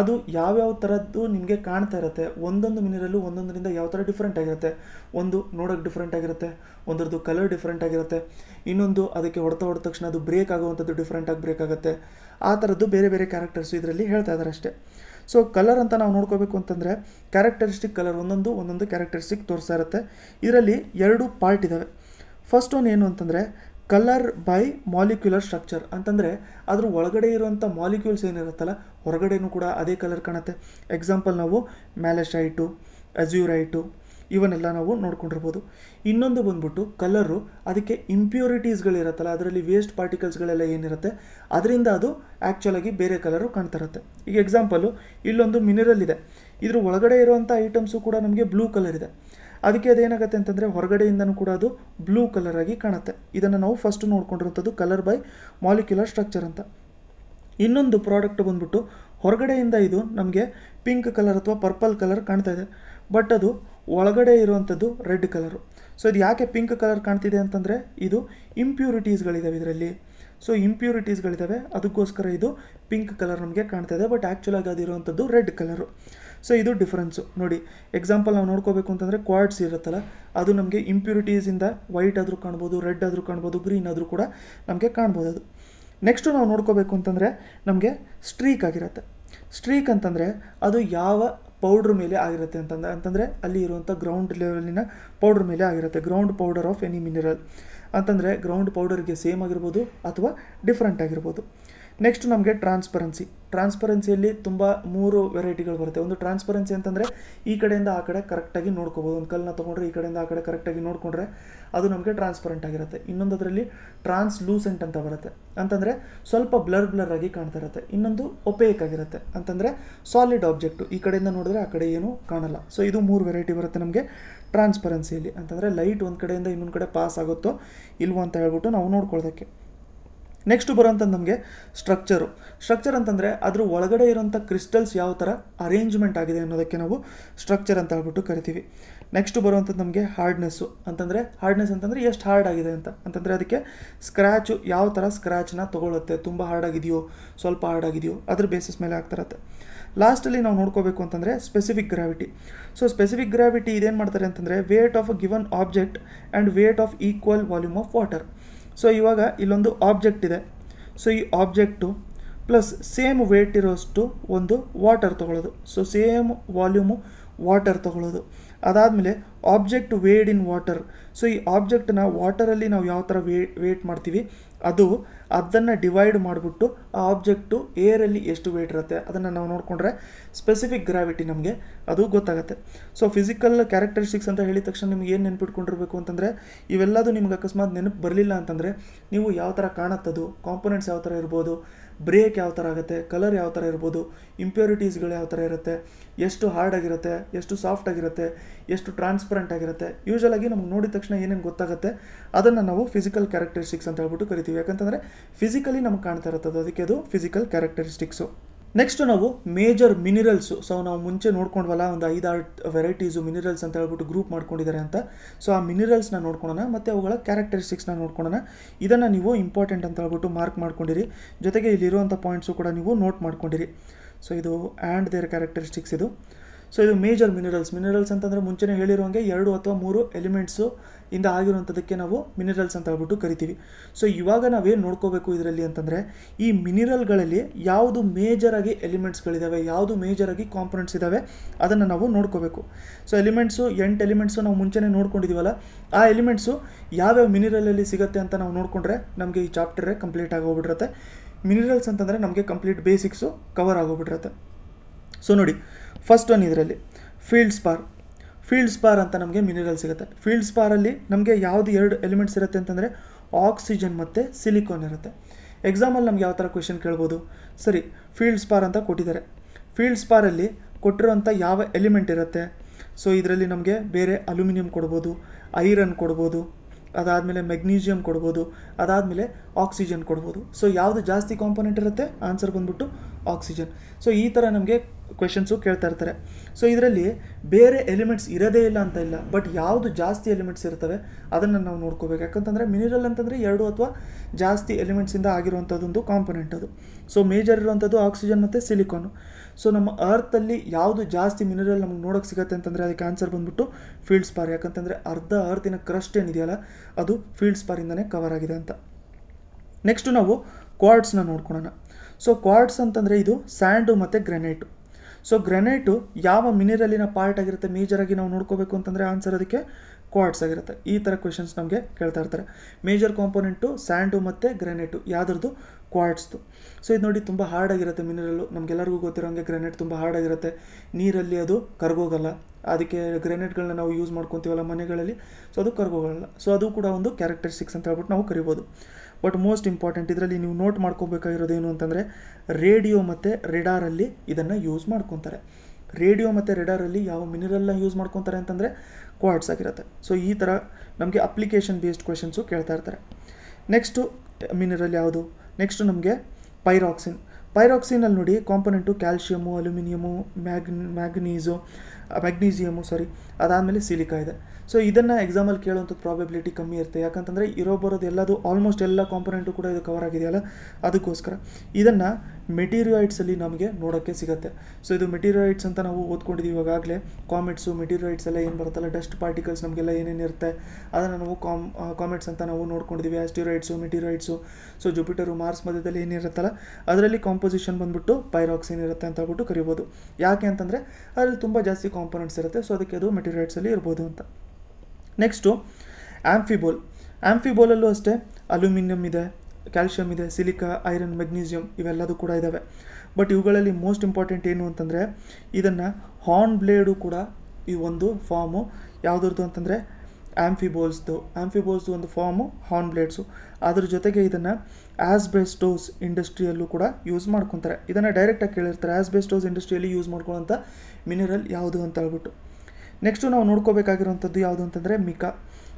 ಅದು ಯಾವ್ಯಾವ ಥರದ್ದು ನಿಮಗೆ ಕಾಣ್ತಾ ಇರುತ್ತೆ ಒಂದೊಂದು ಮಿನರಲ್ಲು ಒಂದೊಂದರಿಂದ ಯಾವ ಥರ ಡಿಫ್ರೆಂಟ್ ಆಗಿರುತ್ತೆ ಒಂದು ನೋಡೋಕ್ಕೆ ಡಿಫ್ರೆಂಟ್ ಆಗಿರುತ್ತೆ ಒಂದರದ್ದು ಕಲರ್ ಡಿಫ್ರೆಂಟ್ ಆಗಿರುತ್ತೆ ಇನ್ನೊಂದು ಅದಕ್ಕೆ ಹೊಡೆತ ಹೊಡೆದ ತಕ್ಷಣ ಅದು ಬ್ರೇಕ್ ಆಗುವಂಥದ್ದು ಡಿಫ್ರೆಂಟಾಗಿ ಬ್ರೇಕ್ ಆಗುತ್ತೆ ಆ ಥರದ್ದು ಬೇರೆ ಬೇರೆ ಕ್ಯಾರೆಕ್ಟರ್ಸು ಇದರಲ್ಲಿ ಹೇಳ್ತಾ ಇದ್ದಾರೆ ಅಷ್ಟೇ ಸೊ ಕಲರ್ ಅಂತ ನಾವು ನೋಡ್ಕೋಬೇಕು ಅಂತಂದರೆ ಕ್ಯಾರೆಕ್ಟರಿಸ್ಟಿಕ್ ಕಲರ್ ಒಂದೊಂದು ಒಂದೊಂದು ಕ್ಯಾರೆಕ್ಟರಿಸ್ಟಿಕ್ ತೋರಿಸ್ತಾ ಇರುತ್ತೆ ಇದರಲ್ಲಿ ಎರಡು ಪಾರ್ಟ್ ಇದ್ದಾವೆ ಫಸ್ಟ್ ಒನ್ ಏನು ಅಂತಂದರೆ ಕಲರ್ ಬೈ ಮಾಲಿಕ್ಯುಲರ್ ಸ್ಟ್ರಕ್ಚರ್ ಅಂತಂದರೆ ಅದ್ರ ಒಳಗಡೆ ಇರುವಂಥ ಮಾಲಿಕ್ಯೂಲ್ಸ್ ಏನಿರುತ್ತಲ್ಲ ಹೊರಗಡೆನೂ ಕೂಡ ಅದೇ ಕಲರ್ ಕಾಣುತ್ತೆ ಎಕ್ಸಾಂಪಲ್ ನಾವು ಮ್ಯಾಲೆಸ್ಟೈಟು ಅಜ್ಯೂರೈಟು ಇವನ್ನೆಲ್ಲ ನಾವು ನೋಡ್ಕೊಂಡಿರ್ಬೋದು ಇನ್ನೊಂದು ಬಂದ್ಬಿಟ್ಟು ಕಲರು ಅದಕ್ಕೆ ಇಂಪ್ಯೂರಿಟೀಸ್ಗಳಿರುತ್ತಲ್ಲ ಅದರಲ್ಲಿ ವೇಸ್ಟ್ ಪಾರ್ಟಿಕಲ್ಸ್ಗಳೆಲ್ಲ ಏನಿರುತ್ತೆ ಅದರಿಂದ ಅದು ಆ್ಯಕ್ಚುಲಾಗಿ ಬೇರೆ ಕಲರು ಕಾಣ್ತಾ ಇರುತ್ತೆ ಈಗ ಎಕ್ಸಾಂಪಲು ಇಲ್ಲೊಂದು ಮಿನರಲ್ ಇದೆ ಇದ್ರ ಒಳಗಡೆ ಇರುವಂಥ ಐಟಮ್ಸು ಕೂಡ ನಮಗೆ ಬ್ಲೂ ಕಲರ್ ಇದೆ ಅದಕ್ಕೆ ಅದೇನಾಗುತ್ತೆ ಅಂತಂದರೆ ಹೊರಗಡೆಯಿಂದನೂ ಕೂಡ ಅದು ಬ್ಲೂ ಕಲರಾಗಿ ಕಾಣುತ್ತೆ ಇದನ್ನು ನಾವು ಫಸ್ಟ್ ನೋಡ್ಕೊಂಡಿರೋಂಥದ್ದು ಕಲರ್ ಬೈ ಮಾಲಿಕ್ಯುಲರ್ ಸ್ಟ್ರಕ್ಚರ್ ಅಂತ ಇನ್ನೊಂದು ಪ್ರಾಡಕ್ಟ್ ಬಂದ್ಬಿಟ್ಟು ಹೊರಗಡೆಯಿಂದ ಇದು ನಮಗೆ ಪಿಂಕ್ ಕಲರ್ ಅಥವಾ ಪರ್ಪಲ್ ಕಲರ್ ಕಾಣ್ತಾ ಇದೆ ಬಟ್ ಅದು ಒಳಗಡೆ ಇರುವಂಥದ್ದು ರೆಡ್ ಕಲರು ಸೊ ಇದು ಯಾಕೆ ಪಿಂಕ್ ಕಲರ್ ಕಾಣ್ತಿದೆ ಅಂತಂದರೆ ಇದು ಇಂಪ್ಯೂರಿಟೀಸ್ಗಳಿದ್ದಾವೆ ಇದರಲ್ಲಿ ಸೊ ಇಂಪ್ಯೂರಿಟೀಸ್ಗಳಿದ್ದಾವೆ ಅದಕ್ಕೋಸ್ಕರ ಇದು ಪಿಂಕ್ ಕಲರ್ ನಮಗೆ ಕಾಣ್ತಾ ಇದೆ ಬಟ್ ಆ್ಯಕ್ಚುಲಾಗಿ ಅದಿರುವಂಥದ್ದು ರೆಡ್ ಕಲರು ಸೊ ಇದು ಡಿಫ್ರೆನ್ಸು ನೋಡಿ ಎಕ್ಸಾಂಪಲ್ ನಾವು ನೋಡ್ಕೋಬೇಕು ಅಂತಂದರೆ ಕ್ವಾಡ್ಸ್ ಇರುತ್ತಲ್ಲ ಅದು ನಮಗೆ ಇಂಪ್ಯೂರಿಟೀಸಿಂದ ವೈಟ್ ಆದರೂ ಕಾಣ್ಬೋದು ರೆಡ್ ಆದರೂ ಕಾಣ್ಬೋದು ಗ್ರೀನ್ ಆದರೂ ಕೂಡ ನಮಗೆ ಕಾಣ್ಬೋದು ಅದು ನೆಕ್ಸ್ಟು ನಾವು ನೋಡ್ಕೋಬೇಕು ಅಂತಂದರೆ ನಮಗೆ ಸ್ಟ್ರೀಕ್ ಆಗಿರುತ್ತೆ ಸ್ಟ್ರೀಕ್ ಅಂತಂದರೆ ಅದು ಯಾವ ಪೌಡ್ರ್ ಮೇಲೆ ಆಗಿರುತ್ತೆ ಅಂತಂದ್ರೆ ಅಂತಂದರೆ ಅಲ್ಲಿ ಇರುವಂಥ ಗ್ರೌಂಡ್ ಲೆವೆಲಿನ ಪೌಡ್ರ್ ಮೇಲೆ ಆಗಿರುತ್ತೆ ground powder of any mineral ಅಂತಂದರೆ ಗ್ರೌಂಡ್ ಪೌಡರ್ಗೆ ಸೇಮ್ ಆಗಿರ್ಬೋದು ಅಥವಾ ಡಿಫ್ರೆಂಟ್ ಆಗಿರ್ಬೋದು ನೆಕ್ಸ್ಟ್ ನಮಗೆ ಟ್ರಾನ್ಸ್ಪರೆನ್ಸಿ ಟ್ರಾನ್ಸ್ಪರೆನ್ಸಿಯಲ್ಲಿ ತುಂಬ ಮೂರು ವೆರೈಟಿಗಳು ಬರುತ್ತೆ ಒಂದು ಟ್ರಾನ್ಸ್ಪರೆನ್ಸಿ ಅಂತಂದರೆ ಈ ಕಡೆಯಿಂದ ಆ ಕಡೆ ಕರೆಕ್ಟಾಗಿ ನೋಡ್ಕೋಬೋದು ಒಂದು ಕಲ್ಲನ್ನ ತೊಗೊಂಡ್ರೆ ಈ ಕಡೆಯಿಂದ ಆ ಕಡೆ ಕರೆಕ್ಟಾಗಿ ನೋಡಿಕೊಂಡ್ರೆ ಅದು ನಮಗೆ ಟ್ರಾನ್ಸ್ಪರೆಂಟ್ ಆಗಿರುತ್ತೆ ಇನ್ನೊಂದು ಅದರಲ್ಲಿ ಟ್ರಾನ್ಸ್ ಲೂಸೆಂಟ್ ಅಂತ ಬರುತ್ತೆ ಅಂತಂದರೆ ಸ್ವಲ್ಪ ಬ್ಲರ್ ಬ್ಲರ್ ಆಗಿ ಕಾಣ್ತಾ ಇರುತ್ತೆ ಇನ್ನೊಂದು ಒಪೇಕ್ ಆಗಿರುತ್ತೆ ಅಂತಂದರೆ ಸಾಲಿಡ್ ಆಬ್ಜೆಕ್ಟು ಈ ಕಡೆಯಿಂದ ನೋಡಿದ್ರೆ ಆ ಕಡೆ ಏನೂ ಕಾಣಲ್ಲ ಸೊ ಇದು ಮೂರು ವೆರೈಟಿ ಬರುತ್ತೆ ನಮಗೆ ಟ್ರಾನ್ಸ್ಪರೆನ್ಸಿಯಲ್ಲಿ ಅಂತಂದರೆ ಲೈಟ್ ಒಂದು ಕಡೆಯಿಂದ ಇನ್ನೊಂದು ಕಡೆ ಪಾಸ್ ಆಗುತ್ತೋ ಇಲ್ವೋ ಅಂತ ಹೇಳ್ಬಿಟ್ಟು ನಾವು ನೋಡ್ಕೊಳ್ಳೋದಕ್ಕೆ ನೆಕ್ಸ್ಟ್ ಬರೋಂಥದ್ದು ನಮಗೆ ಸ್ಟ್ರಕ್ಚರು ಸ್ಟ್ರಕ್ಚರ್ ಅಂತಂದರೆ ಅದ್ರ ಒಳಗಡೆ ಇರೋಂಥ ಕ್ರಿಸ್ಟಲ್ಸ್ ಯಾವ ಥರ ಅರೇಂಜ್ಮೆಂಟ್ ಆಗಿದೆ ಅನ್ನೋದಕ್ಕೆ ನಾವು ಸ್ಟ್ರಕ್ಚರ್ ಅಂತ ಹೇಳ್ಬಿಟ್ಟು ಕರಿತೀವಿ ನೆಕ್ಸ್ಟ್ ಬರುವಂಥದ್ದು ನಮಗೆ ಹಾರ್ಡ್ನೆಸ್ಸು ಅಂತಂದರೆ ಹಾರ್ಡ್ನೆಸ್ ಅಂತಂದರೆ ಎಷ್ಟು ಹಾರ್ಡ್ ಆಗಿದೆ ಅಂತ ಅಂತಂದರೆ ಅದಕ್ಕೆ ಸ್ಕ್ರ್ಯಾಚು ಯಾವ ಥರ ಸ್ಕ್ರ್ಯಾಚ್ನ ತೊಗೊಳುತ್ತೆ ತುಂಬ ಹಾರ್ಡ್ ಆಗಿದೆಯೋ ಸ್ವಲ್ಪ ಹಾರ್ಡ್ ಆಗಿದೆಯೋ ಅದ್ರ ಬೇಸಿಸ್ ಮೇಲೆ ಆಗ್ತಿರತ್ತೆ ಲಾಸ್ಟಲ್ಲಿ ನಾವು ನೋಡ್ಕೋಬೇಕು ಅಂತಂದರೆ specific gravity so specific gravity ಇದೇನು ಮಾಡ್ತಾರೆ ಅಂತಂದರೆ weight of a given object and weight of equal volume of water so ಇವಾಗ ಇಲ್ಲೊಂದು ಆಬ್ಜೆಕ್ಟ್ ಇದೆ ಸೊ ಈ ಆಬ್ಜೆಕ್ಟು ಪ್ಲಸ್ ಸೇಮ್ ವೇಟ್ ಇರೋಷ್ಟು ಒಂದು ವಾಟರ್ ತೊಗೊಳ್ಳೋದು ಸೊ ಸೇಮ್ ವಾಲ್ಯೂಮು ವಾಟರ್ ತೊಗೊಳ್ಳೋದು ಅದಾದಮೇಲೆ object weighed in water so ಈ ಆಬ್ಜೆಕ್ಟನ್ನ ವಾಟರಲ್ಲಿ ನಾವು ಯಾವ ಥರ ವೇ ವೇಟ್ ಮಾಡ್ತೀವಿ ಅದು ಅದನ್ನು ಡಿವೈಡ್ ಮಾಡಿಬಿಟ್ಟು ಆ ಆಬ್ಜೆಕ್ಟು ಏರಲ್ಲಿ ಎಷ್ಟು ವೇಟ್ ಇರುತ್ತೆ ಅದನ್ನು ನಾವು ನೋಡಿಕೊಂಡ್ರೆ ಸ್ಪೆಸಿಫಿಕ್ ಗ್ರಾವಿಟಿ ನಮಗೆ ಅದು ಗೊತ್ತಾಗುತ್ತೆ ಸೊ ಫಿಸಿಕಲ್ ಕ್ಯಾರೆಕ್ಟರಿಸ್ಟಿಕ್ಸ್ ಅಂತ ಹೇಳಿದ ತಕ್ಷಣ ನಿಮ್ಗೆ ಏನು ನೆನ್ಪಿಟ್ಕೊಂಡಿರಬೇಕು ಅಂತಂದರೆ ಇವೆಲ್ಲದೂ ನಿಮ್ಗೆ ಅಕಸ್ಮಾತ್ ನೆನಪು ಬರಲಿಲ್ಲ ಅಂತಂದರೆ ನೀವು ಯಾವ ಥರ ಕಾಣತ್ತದು ಕಾಂಪೊನೆಂಟ್ಸ್ ಯಾವ ಥರ ಇರ್ಬೋದು ಬ್ರೇಕ್ ಯಾವ ಥರ ಆಗುತ್ತೆ ಕಲರ್ ಯಾವ ಥರ ಇರ್ಬೋದು ಇಂಪ್ಯೂರಿಟೀಸ್ಗಳು ಯಾವ ಥರ ಇರುತ್ತೆ ಎಷ್ಟು ಹಾರ್ಡ್ ಆಗಿರುತ್ತೆ ಎಷ್ಟು ಸಾಫ್ಟ್ ಆಗಿರುತ್ತೆ ಎಷ್ಟು ಟ್ರಾನ್ಸ್ಪರೆಂಟ್ ಆಗಿರುತ್ತೆ ಯೂಶಲ್ ಆಗಿ ನಮ್ಗೆ ನೋಡಿದ ತಕ್ಷಣ ಏನೇನು ಗೊತ್ತಾಗುತ್ತೆ ಅದನ್ನು ನಾವು ಫಿಸಿಕಲ್ ಕ್ಯಾರೆಕ್ಟರಿಸ್ಟಿಕ್ಸ್ ಅಂತ ಹೇಳ್ಬಿಟ್ಟು ಕರಿತೀವಿ ಯಾಕಂತಂದರೆ ಫಿಸಿಕಲಿ ನಮ್ಗೆ ಕಾಣ್ತಾ ಇರುತ್ತದೆ ಅದಕ್ಕೆ ಅದು ಫಿಸಿಕಲ್ ಕ್ಯಾರೆಕ್ಟರಿಸ್ಟಿಕ್ಸು ನೆಕ್ಸ್ಟ್ ನಾವು ಮೇಜರ್ ಮಿನಿರಲ್ಸು ಸೊ ನಾವು ಮುಂಚೆ ನೋಡ್ಕೊಂಡ್ವಲ್ಲ ಒಂದು ಐದಾರು ವೆರೈಟೀಸು ಮಿನಿರಲ್ಸ್ ಅಂತ ಹೇಳ್ಬಿಟ್ಟು ಗ್ರೂಪ್ ಮಾಡ್ಕೊಂಡಿದ್ದಾರೆ ಅಂತ ಸೊ ಆ ಮಿನಿರಲ್ಸ್ನ ನೋಡ್ಕೊಳೋಣ ಮತ್ತು ಅವುಗಳ ಕ್ಯಾರೆಕ್ಟರಿಸ್ಟಿಕ್ಸ್ನ ನೋಡ್ಕೊಳೋಣ ಇದನ್ನು ನೀವು ಇಂಪಾರ್ಟೆಂಟ್ ಅಂತ ಹೇಳ್ಬಿಟ್ಟು ಮಾರ್ಕ್ ಮಾಡ್ಕೊಂಡಿರಿ ಜೊತೆಗೆ ಇಲ್ಲಿರುವಂಥ ಪಾಯಿಂಟ್ಸು ಕೂಡ ನೀವು ನೋಟ್ ಮಾಡ್ಕೊಂಡಿರಿ ಸೊ ಇದು ಆ್ಯಂಡ್ ದೇರ್ ಕ್ಯಾರೆಕ್ಟರಿಸ್ಟಿಕ್ಸ್ ಇದು ಸೊ ಇದು ಮೇಜರ್ ಮಿನರಲ್ಸ್ ಮಿನರಲ್ಸ್ ಅಂತಂದರೆ ಮುಂಚೆನೇ ಹೇಳಿರುವಂಗೆ ಎರಡು ಅಥವಾ ಮೂರು ಎಲಿಮೆಂಟ್ಸು ಇಂದ ಆಗಿರುವಂಥದ್ದಕ್ಕೆ ನಾವು ಮಿನರಲ್ಸ್ ಅಂತ ಹೇಳ್ಬಿಟ್ಟು ಕರಿತೀವಿ ಸೊ ಇವಾಗ ನಾವೇನು ನೋಡ್ಕೋಬೇಕು ಇದರಲ್ಲಿ ಅಂತಂದರೆ ಈ ಮಿನಿರಲ್ಗಳಲ್ಲಿ ಯಾವುದು ಮೇಜರಾಗಿ ಎಲಿಮೆಂಟ್ಸ್ಗಳಿದ್ದಾವೆ ಯಾವುದು ಮೇಜರಾಗಿ ಕಾಂಪೊನೆಂಟ್ಸ್ ಇದ್ದಾವೆ ಅದನ್ನು ನಾವು ನೋಡ್ಕೋಬೇಕು ಸೊ ಎಲಿಮೆಂಟ್ಸು ಎಂಟು ಎಲಿಮೆಂಟ್ಸು ನಾವು ಮುಂಚೆನೆ ನೋಡ್ಕೊಂಡಿದ್ದೀವಲ್ಲ ಆ ಎಲಿಮೆಂಟ್ಸು ಯಾವ್ಯಾವ ಮಿನಿರಲಲ್ಲಿ ಸಿಗುತ್ತೆ ಅಂತ ನಾವು ನೋಡಿಕೊಂಡ್ರೆ ನಮಗೆ ಈ ಚಾಪ್ಟರೇ ಕಂಪ್ಲೀಟ್ ಆಗೋಗ್ಬಿಟ್ಟಿರುತ್ತೆ ಮಿನಿರಲ್ಸ್ ಅಂತಂದರೆ ನಮಗೆ ಕಂಪ್ಲೀಟ್ ಬೇಸಿಕ್ಸು ಕವರ್ ಆಗೋಗ್ಬಿಟ್ಟಿರುತ್ತೆ ಸೊ ನೋಡಿ ಫಸ್ಟ್ ಒನ್ ಇದರಲ್ಲಿ ಫೀಲ್ಡ್ ಸ್ಪಾರ್ ಫೀಲ್ಡ್ ಸ್ಪಾರ್ ಅಂತ ನಮಗೆ ಮಿನರಲ್ ಸಿಗುತ್ತೆ ಫೀಲ್ಡ್ ಸ್ಪಾರಲ್ಲಿ ನಮಗೆ ಯಾವುದು ಎರಡು ಎಲಿಮೆಂಟ್ಸ್ ಇರುತ್ತೆ ಅಂತಂದರೆ ಆಕ್ಸಿಜನ್ ಮತ್ತು ಸಿಲಿಕಾನ್ ಇರುತ್ತೆ ಎಕ್ಸಾಮಲ್ಲಿ ನಮ್ಗೆ ಯಾವ ಥರ ಕ್ವೆಶನ್ ಕೇಳ್ಬೋದು ಸರಿ ಫೀಲ್ಡ್ ಸ್ಪಾರ್ ಅಂತ ಕೊಟ್ಟಿದ್ದಾರೆ ಫೀಲ್ಡ್ ಸ್ಪಾರಲ್ಲಿ ಕೊಟ್ಟಿರೋಂಥ ಯಾವ ಎಲಿಮೆಂಟ್ ಇರುತ್ತೆ ಸೊ ಇದರಲ್ಲಿ ನಮಗೆ ಬೇರೆ ಅಲ್ಯೂಮಿನಿಯಂ ಕೊಡ್ಬೋದು ಐರನ್ ಕೊಡ್ಬೋದು ಅದಾದಮೇಲೆ ಮೆಗ್ನೀಷಿಯಮ್ ಕೊಡ್ಬೋದು ಅದಾದಮೇಲೆ ಆಕ್ಸಿಜನ್ ಕೊಡ್ಬೋದು ಸೊ ಯಾವುದು ಜಾಸ್ತಿ ಕಾಂಪೊನೆಂಟ್ ಇರುತ್ತೆ ಆನ್ಸರ್ ಬಂದ್ಬಿಟ್ಟು ಆಕ್ಸಿಜನ್ ಸೊ ಈ ಥರ ನಮಗೆ ಕ್ವೆಶನ್ಸು ಕೇಳ್ತಾ ಇರ್ತಾರೆ ಸೊ ಇದರಲ್ಲಿ ಬೇರೆ ಎಲಿಮೆಂಟ್ಸ್ ಇರೋದೇ ಇಲ್ಲ ಅಂತ ಇಲ್ಲ ಬಟ್ ಯಾವುದು ಜಾಸ್ತಿ ಎಲಿಮೆಂಟ್ಸ್ ಇರ್ತವೆ ಅದನ್ನು ನಾವು ನೋಡ್ಕೋಬೇಕು ಯಾಕಂತಂದರೆ ಮಿನಿರಲ್ ಅಂತಂದರೆ ಎರಡು ಅಥವಾ ಜಾಸ್ತಿ ಎಲಿಮೆಂಟ್ಸಿಂದ ಆಗಿರುವಂಥದ್ದೊಂದು ಕಾಂಪೊನೆಂಟ್ ಅದು ಸೊ ಮೇಜರ್ ಇರುವಂಥದ್ದು ಆಕ್ಸಿಜನ್ ಮತ್ತು ಸಿಲಿಕಾನು ಸೊ ನಮ್ಮ ಅರ್ತಲ್ಲಿ ಯಾವುದು ಜಾಸ್ತಿ ಮಿನರಲ್ ನಮ್ಗೆ ನೋಡೋಕ್ಕೆ ಸಿಗುತ್ತೆ ಅಂತಂದರೆ ಅದಕ್ಕೆ ಆನ್ಸರ್ ಬಂದುಬಿಟ್ಟು ಫೀಲ್ಡ್ಸ್ ಪಾರ್ ಯಾಕಂತಂದರೆ ಅರ್ಧ ಅರ್ತಿನ ಕ್ರಸ್ಟ್ ಏನಿದೆಯಲ್ಲ ಅದು ಫೀಲ್ಡ್ ಪಾರಿಂದನೇ ಕವರ್ ಆಗಿದೆ ಅಂತ ನೆಕ್ಸ್ಟು ನಾವು ಕ್ವಾಡ್ಸ್ನ ನೋಡ್ಕೊಳೋಣ ಸೊ ಕ್ವಾಡ್ಸ್ ಅಂತಂದರೆ ಇದು ಸ್ಯಾಂಡು ಮತ್ತು ಗ್ರೆನೈಟು ಸೊ ಗ್ರೆನೈಟು ಯಾವ ಮಿನಿರಲಿನ ಪಾರ್ಟ್ ಆಗಿರುತ್ತೆ ಮೇಜರಾಗಿ ನಾವು ನೋಡ್ಕೋಬೇಕು ಅಂತಂದರೆ ಆನ್ಸರ್ ಅದಕ್ಕೆ ಕ್ವಾಡ್ಸ್ ಆಗಿರುತ್ತೆ ಈ ಥರ ಕ್ವೆಶನ್ಸ್ ನಮಗೆ ಕೇಳ್ತಾ ಇರ್ತಾರೆ ಮೇಜರ್ ಕಾಂಪೋನೆಂಟು ಸ್ಯಾಂಡು ಮತ್ತು ಗ್ರೆನೇಟು ಯಾವ್ದ್ರದ್ದು ಕ್ವಾಡ್ಸ್ದು ಸೊ ಇದು ನೋಡಿ ತುಂಬ ಹಾರ್ಡ್ ಆಗಿರುತ್ತೆ ಮಿನರಲ್ಲು ನಮಗೆಲ್ಲರಿಗೂ ಗೊತ್ತಿರೋಂಗೆ ಗ್ರೆನೇಟ್ ತುಂಬ ಹಾರ್ಡ್ ಆಗಿರುತ್ತೆ ನೀರಲ್ಲಿ ಅದು ಕರ್ಗೋಗಲ್ಲ ಅದಕ್ಕೆ ಗ್ರೆನೇಟ್ಗಳನ್ನ ನಾವು ಯೂಸ್ ಮಾಡ್ಕೊತೀವಲ್ಲ ಮನೆಗಳಲ್ಲಿ ಸೊ ಅದು ಕರ್ಗೋಗಲ್ಲ ಸೊ ಅದು ಕೂಡ ಒಂದು ಕ್ಯಾರೆಕ್ಟರಿಸ್ಟಿಕ್ಸ್ ಅಂತ ಹೇಳ್ಬಿಟ್ಟು ನಾವು ಕರಿಬೋದು ಬಟ್ ಮೋಸ್ಟ್ ಇಂಪಾರ್ಟೆಂಟ್ ಇದರಲ್ಲಿ ನೀವು ನೋಟ್ ಮಾಡ್ಕೋಬೇಕಾಗಿರೋದೇನು ಅಂತಂದರೆ ರೇಡಿಯೋ ಮತ್ತು ರೆಡಾರಲ್ಲಿ ಇದನ್ನು ಯೂಸ್ ಮಾಡ್ಕೊತಾರೆ ರೇಡಿಯೋ ಮತ್ತು ರೆಡಾರಲ್ಲಿ ಯಾವ ಮಿನರಲ್ನ ಯೂಸ್ ಮಾಡ್ಕೊತಾರೆ ಅಂತಂದರೆ ಕ್ವಾಡ್ಸ್ ಆಗಿರುತ್ತೆ ಸೊ ಈ ಥರ ನಮಗೆ ಅಪ್ಲಿಕೇಶನ್ ಬೇಸ್ಡ್ ಕ್ವೆಶನ್ಸು ಕೇಳ್ತಾ ಇರ್ತಾರೆ ನೆಕ್ಸ್ಟು ಮಿನರಲ್ ಯಾವುದು ನೆಕ್ಸ್ಟು ನಮಗೆ ಪೈರಾಕ್ಸಿನ್ ಪೈರಾಕ್ಸಿನಲ್ಲಿ ನೋಡಿ ಕಾಂಪೊನೆಂಟು ಕ್ಯಾಲ್ಶಿಯಮು ಅಲ್ಯೂಮಿನಿಯಮು ಮ್ಯಾಗ್ನ್ ಮ್ಯಾಗ್ನೀಸು ಮ್ಯಾಗ್ನೀಸಿಯಮು ಸಾರಿ ಅದಾದಮೇಲೆ ಸಿಲಿಕಾ ಇದೆ ಸೊ ಇದನ್ನು ಎಕ್ಸಾಮಲ್ಲಿ ಕೇಳುವಂಥದ್ದು ಪ್ರಾಬಿಲಿಟಿ ಕಮ್ಮಿ ಇರುತ್ತೆ ಯಾಕಂತಂದರೆ ಇರೋ ಬರೋದು ಎಲ್ಲದು ಆಲ್ಮೋಸ್ಟ್ ಎಲ್ಲ ಕಾಂಪೊನೆಂಟು ಕೂಡ ಇದು ಕವರ್ ಆಗಿದೆಯಲ್ಲ ಅದಕ್ಕೋಸ್ಕರ ಇದನ್ನು ಮೆಟೀರಿಯಾಯ್ಡ್ಸಲ್ಲಿ ನಮಗೆ ನೋಡೋಕ್ಕೆ ಸಿಗುತ್ತೆ ಸೊ ಇದು ಮೆಟೀರಿಯಾಯ್ಡ್ಸ್ ಅಂತ ನಾವು ಓದ್ಕೊಂಡಿದ್ದೀವಿ ಇವಾಗಲೇ ಕಾಮೆಟ್ಸು ಮೆಟೀರಿಯಾಯ್ಡ್ಸ್ ಎಲ್ಲ ಏನು ಬರುತ್ತಲ್ಲ ಡಸ್ಟ್ ಪಾರ್ಟಿಕಲ್ಸ್ ನಮಗೆಲ್ಲ ಏನೇನಿರುತ್ತೆ ಇರುತ್ತೆ ಅದನ್ನು ನಾವು ಕಾಮ್ ಕಾಮೆಟ್ಸ್ ಅಂತ ನಾವು ನೋಡ್ಕೊಂಡಿದ್ದೀವಿ asteroids meteoroids so Jupiter Mars ಮಧ್ಯದಲ್ಲಿ ಏನಿರುತ್ತಲ್ಲ ಅದರಲ್ಲಿ ಕಾಂಪೋಸಿಷನ್ ಬಂದುಬಿಟ್ಟು ಪೈರಾಕ್ಸ್ ಇರುತ್ತೆ ಅಂತ ಹೇಳ್ಬಿಟ್ಟು ಕರಿಬೋದು ಯಾಕೆ ಅಂತಂದರೆ ಅದರಲ್ಲಿ ತುಂಬ ಜಾಸ್ತಿ ಕಾಂಪೋನೆಂಟ್ಸ್ ಇರುತ್ತೆ ಸೊ ಅದಕ್ಕೆ ಅದು ಮೆಟೀರಿಯಾಯ್ಡ್ಸಲ್ಲಿ ಇರ್ಬೋದು ಅಂತ ನೆಕ್ಸ್ಟು ಆ್ಯಂಫಿಬೋಲ್ ಆ್ಯಂಫಿಬೋಲಲ್ಲೂ ಅಷ್ಟೇ ಅಲ್ಯೂಮಿನಿಯಮ್ ಇದೆ ಕ್ಯಾಲ್ಶಿಯಮ್ ಇದೆ ಸಿಲಿಕಾ ಐರನ್ ಮೆಗ್ನೀಸಿಯಮ್ ಇವೆಲ್ಲದೂ ಕೂಡ ಇದ್ದಾವೆ ಬಟ್ ಇವುಗಳಲ್ಲಿ ಮೋಸ್ಟ್ ಇಂಪಾರ್ಟೆಂಟ್ ಏನು ಅಂತಂದರೆ ಇದನ್ನು ಹಾರ್ನ್ ಬ್ಲೇಡು ಕೂಡ ಈ ಒಂದು ಫಾರ್ಮು ಯಾವುದ್ರದ್ದು ಅಂತಂದರೆ ಆ್ಯಂಫಿಬೋಲ್ಸ್ದು ಆ್ಯಂಫಿಬೋಲ್ಸ್ದು ಒಂದು ಫಾರ್ಮು ಹಾರ್ನ್ ಬ್ಲೇಡ್ಸು ಅದ್ರ ಜೊತೆಗೆ ಇದನ್ನು ಆ್ಯಸ್ಬೆಸ್ಟೋಸ್ ಇಂಡಸ್ಟ್ರಿಯಲ್ಲೂ ಕೂಡ ಯೂಸ್ ಮಾಡ್ಕೊತಾರೆ ಇದನ್ನು ಡೈರೆಕ್ಟಾಗಿ ಕೇಳಿರ್ತಾರೆ ಆ್ಯಸ್ಬೆಸ್ಟೋಸ್ ಇಂಡಸ್ಟ್ರಿಯಲ್ಲಿ ಯೂಸ್ ಮಾಡ್ಕೊಳ್ಳೋಂಥ ಮಿನರಲ್ ಯಾವುದು ಅಂತ ಹೇಳ್ಬಿಟ್ಟು ನೆಕ್ಸ್ಟು ನಾವು ನೋಡ್ಕೋಬೇಕಾಗಿರುವಂಥದ್ದು ಯಾವುದು ಅಂತಂದರೆ ಮಿಕಾ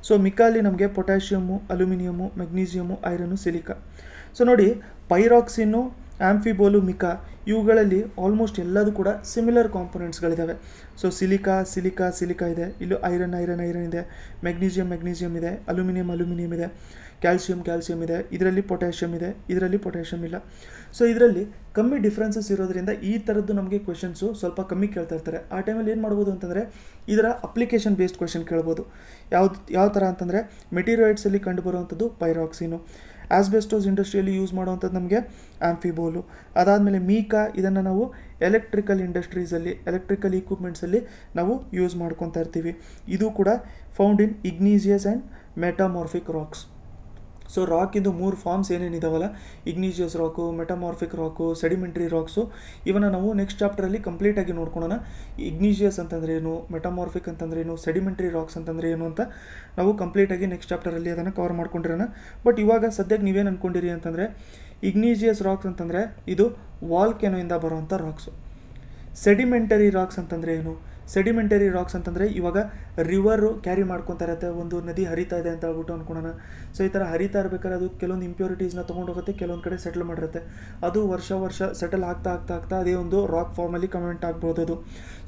ಸೊ ಅಲ್ಲಿ ನಮಗೆ potassium aluminium magnesium iron silica so ನೋಡಿ ಪೈರಾಕ್ಸಿನ್ನು ಆ್ಯಂಫಿಬೋಲು ಮಿಕಾ ಇವುಗಳಲ್ಲಿ ಆಲ್ಮೋಸ್ಟ್ ಎಲ್ಲದೂ ಕೂಡ ಸಿಮಿಲರ್ ಕಾಂಪೊನೆಂಟ್ಸ್ಗಳಿದ್ದಾವೆ ಸೊ ಸಿಲಿಕಾ ಸಿಲಿಕಾ ಸಿಲಿಕಾ ಇದೆ ಇಲ್ಲೂ ಐರನ್ ಐರನ್ ಐರನ್ ಇದೆ ಮೆಗ್ನೀಸಿಯಂ ಮೆಗ್ನೀಸಿಯಂ ಇದೆ ಅಲ್ಯೂಮಿನಿಯಂ ಅಲ್ಯೂಮಿನಿಯಂ ಇದೆ ಕ್ಯಾಲ್ಸಿಯಂ ಕ್ಯಾಲ್ಸಿಯಂ ಇದೆ ಇದರಲ್ಲಿ ಪೊಟ್ಯಾಷಿಯಮ್ ಇದೆ ಇದರಲ್ಲಿ ಪೊಟ್ಯಾಷಿಯಮ್ ಇಲ್ಲ ಸೊ ಇದರಲ್ಲಿ ಕಮ್ಮಿ ಡಿಫ್ರೆನ್ಸಸ್ ಇರೋದ್ರಿಂದ ಈ ಥರದ್ದು ನಮಗೆ ಕ್ವೆಶನ್ಸು ಸ್ವಲ್ಪ ಕಮ್ಮಿ ಕೇಳ್ತಾ ಇರ್ತಾರೆ ಆ ಟೈಮಲ್ಲಿ ಏನು ಮಾಡ್ಬೋದು ಅಂತಂದರೆ ಇದರ ಅಪ್ಲಿಕೇಶನ್ ಬೇಸ್ಡ್ ಕ್ವೆಶನ್ ಕೇಳ್ಬೋದು ಯಾವ್ದು ಯಾವ ಥರ ಅಂತಂದರೆ ಮೆಟೀರಿಯಲ್ಸಲ್ಲಿ ಕಂಡುಬರುವಂಥದ್ದು ಪೈರಾಕ್ಸಿನು ಆಸ್ಬೆಸ್ಟೋಸ್ ಇಂಡಸ್ಟ್ರಿಯಲ್ಲಿ ಯೂಸ್ ಮಾಡುವಂಥದ್ದು ನಮಗೆ ಆ್ಯಂಫಿಬೋಲು ಅದಾದಮೇಲೆ ಮೀಕಾ ಇದನ್ನು ನಾವು ಎಲೆಕ್ಟ್ರಿಕಲ್ ಇಂಡಸ್ಟ್ರೀಸಲ್ಲಿ ಎಲೆಕ್ಟ್ರಿಕಲ್ ಇಕ್ವಿಪ್ಮೆಂಟ್ಸಲ್ಲಿ ನಾವು ಯೂಸ್ ಮಾಡ್ಕೊತಾ ಇರ್ತೀವಿ ಇದು ಕೂಡ found in igneous and metamorphic rocks so ರಾಕಿಂದು ಮೂರು ಫಾರ್ಮ್ಸ್ ಏನೇನಿದಾವಲ್ಲ igneous rock metamorphic rock sedimentary rocks ಇವನ್ನ ನಾವು ನೆಕ್ಸ್ಟ್ ಚಾಪ್ಟರಲ್ಲಿ ಕಂಪ್ಲೀಟಾಗಿ ನೋಡ್ಕೊಳ್ಳೋಣ ಇಗ್ನೀಷಿಯಸ್ ಅಂತಂದ್ರೆ ಏನು ಮೆಟಮಾರ್ಫಿಕ್ ಅಂತಂದ್ರೆ ಏನು ಸೆಡಿಮೆಂಟ್ರಿ ರಾಕ್ಸ್ ಅಂತಂದರೆ ಏನು ಅಂತ ನಾವು ಕಂಪ್ಲೀಟಾಗಿ ನೆಕ್ಸ್ಟ್ ಚಾಪ್ಟರಲ್ಲಿ ಅದನ್ನು ಕವರ್ ಮಾಡ್ಕೊಂಡಿರೋಣ ಬಟ್ ಇವಾಗ ಸದ್ಯಕ್ಕೆ ನೀವೇನು ಅಂದ್ಕೊಂಡಿರಿ ಅಂತಂದರೆ ಇಗ್ನೀಷಿಯಸ್ ರಾಕ್ಸ್ ಅಂತಂದರೆ ಇದು ವಾಲ್ಕೆನೋಯಿಂದ ಬರುವಂಥ ರಾಕ್ಸು ಸೆಡಿಮೆಂಟರಿ ರಾಕ್ಸ್ ಅಂತಂದರೆ ಏನು ಸೆಡಿಮೆಂಟರಿ ರಾಕ್ಸ್ ಅಂತಂದರೆ ಇವಾಗ ರಿವರು ಕ್ಯಾರಿ ಮಾಡ್ಕೊತಾ ಇರುತ್ತೆ ಒಂದು ನದಿ ಹರಿತಾ ಇದೆ ಅಂತ ಹೇಳ್ಬಿಟ್ಟು ಅಂದ್ಕೊಳ್ಳೋಣ ಸೊ ಈ ಥರ ಹರಿತಾ ಇರಬೇಕಾದ್ರೆ ಅದು ಕೆಲವೊಂದು ಇಂಪ್ಯೂರಿಟೀಸ್ನ ತೊಗೊಂಡೋಗುತ್ತೆ ಕೆಲವೊಂದು ಕಡೆ ಸೆಟಲ್ ಮಾಡಿರುತ್ತೆ ಅದು ವರ್ಷ ವರ್ಷ ಸೆಟಲ್ ಆಗ್ತಾ ಆಗ್ತಾ ಆಗ್ತಾ ಅದೇ ಒಂದು ರಾಕ್ ಫಾರ್ಮಲ್ಲಿ ಕನ್ವರ್ಟ್ ಆಗ್ಬೋದು ಅದು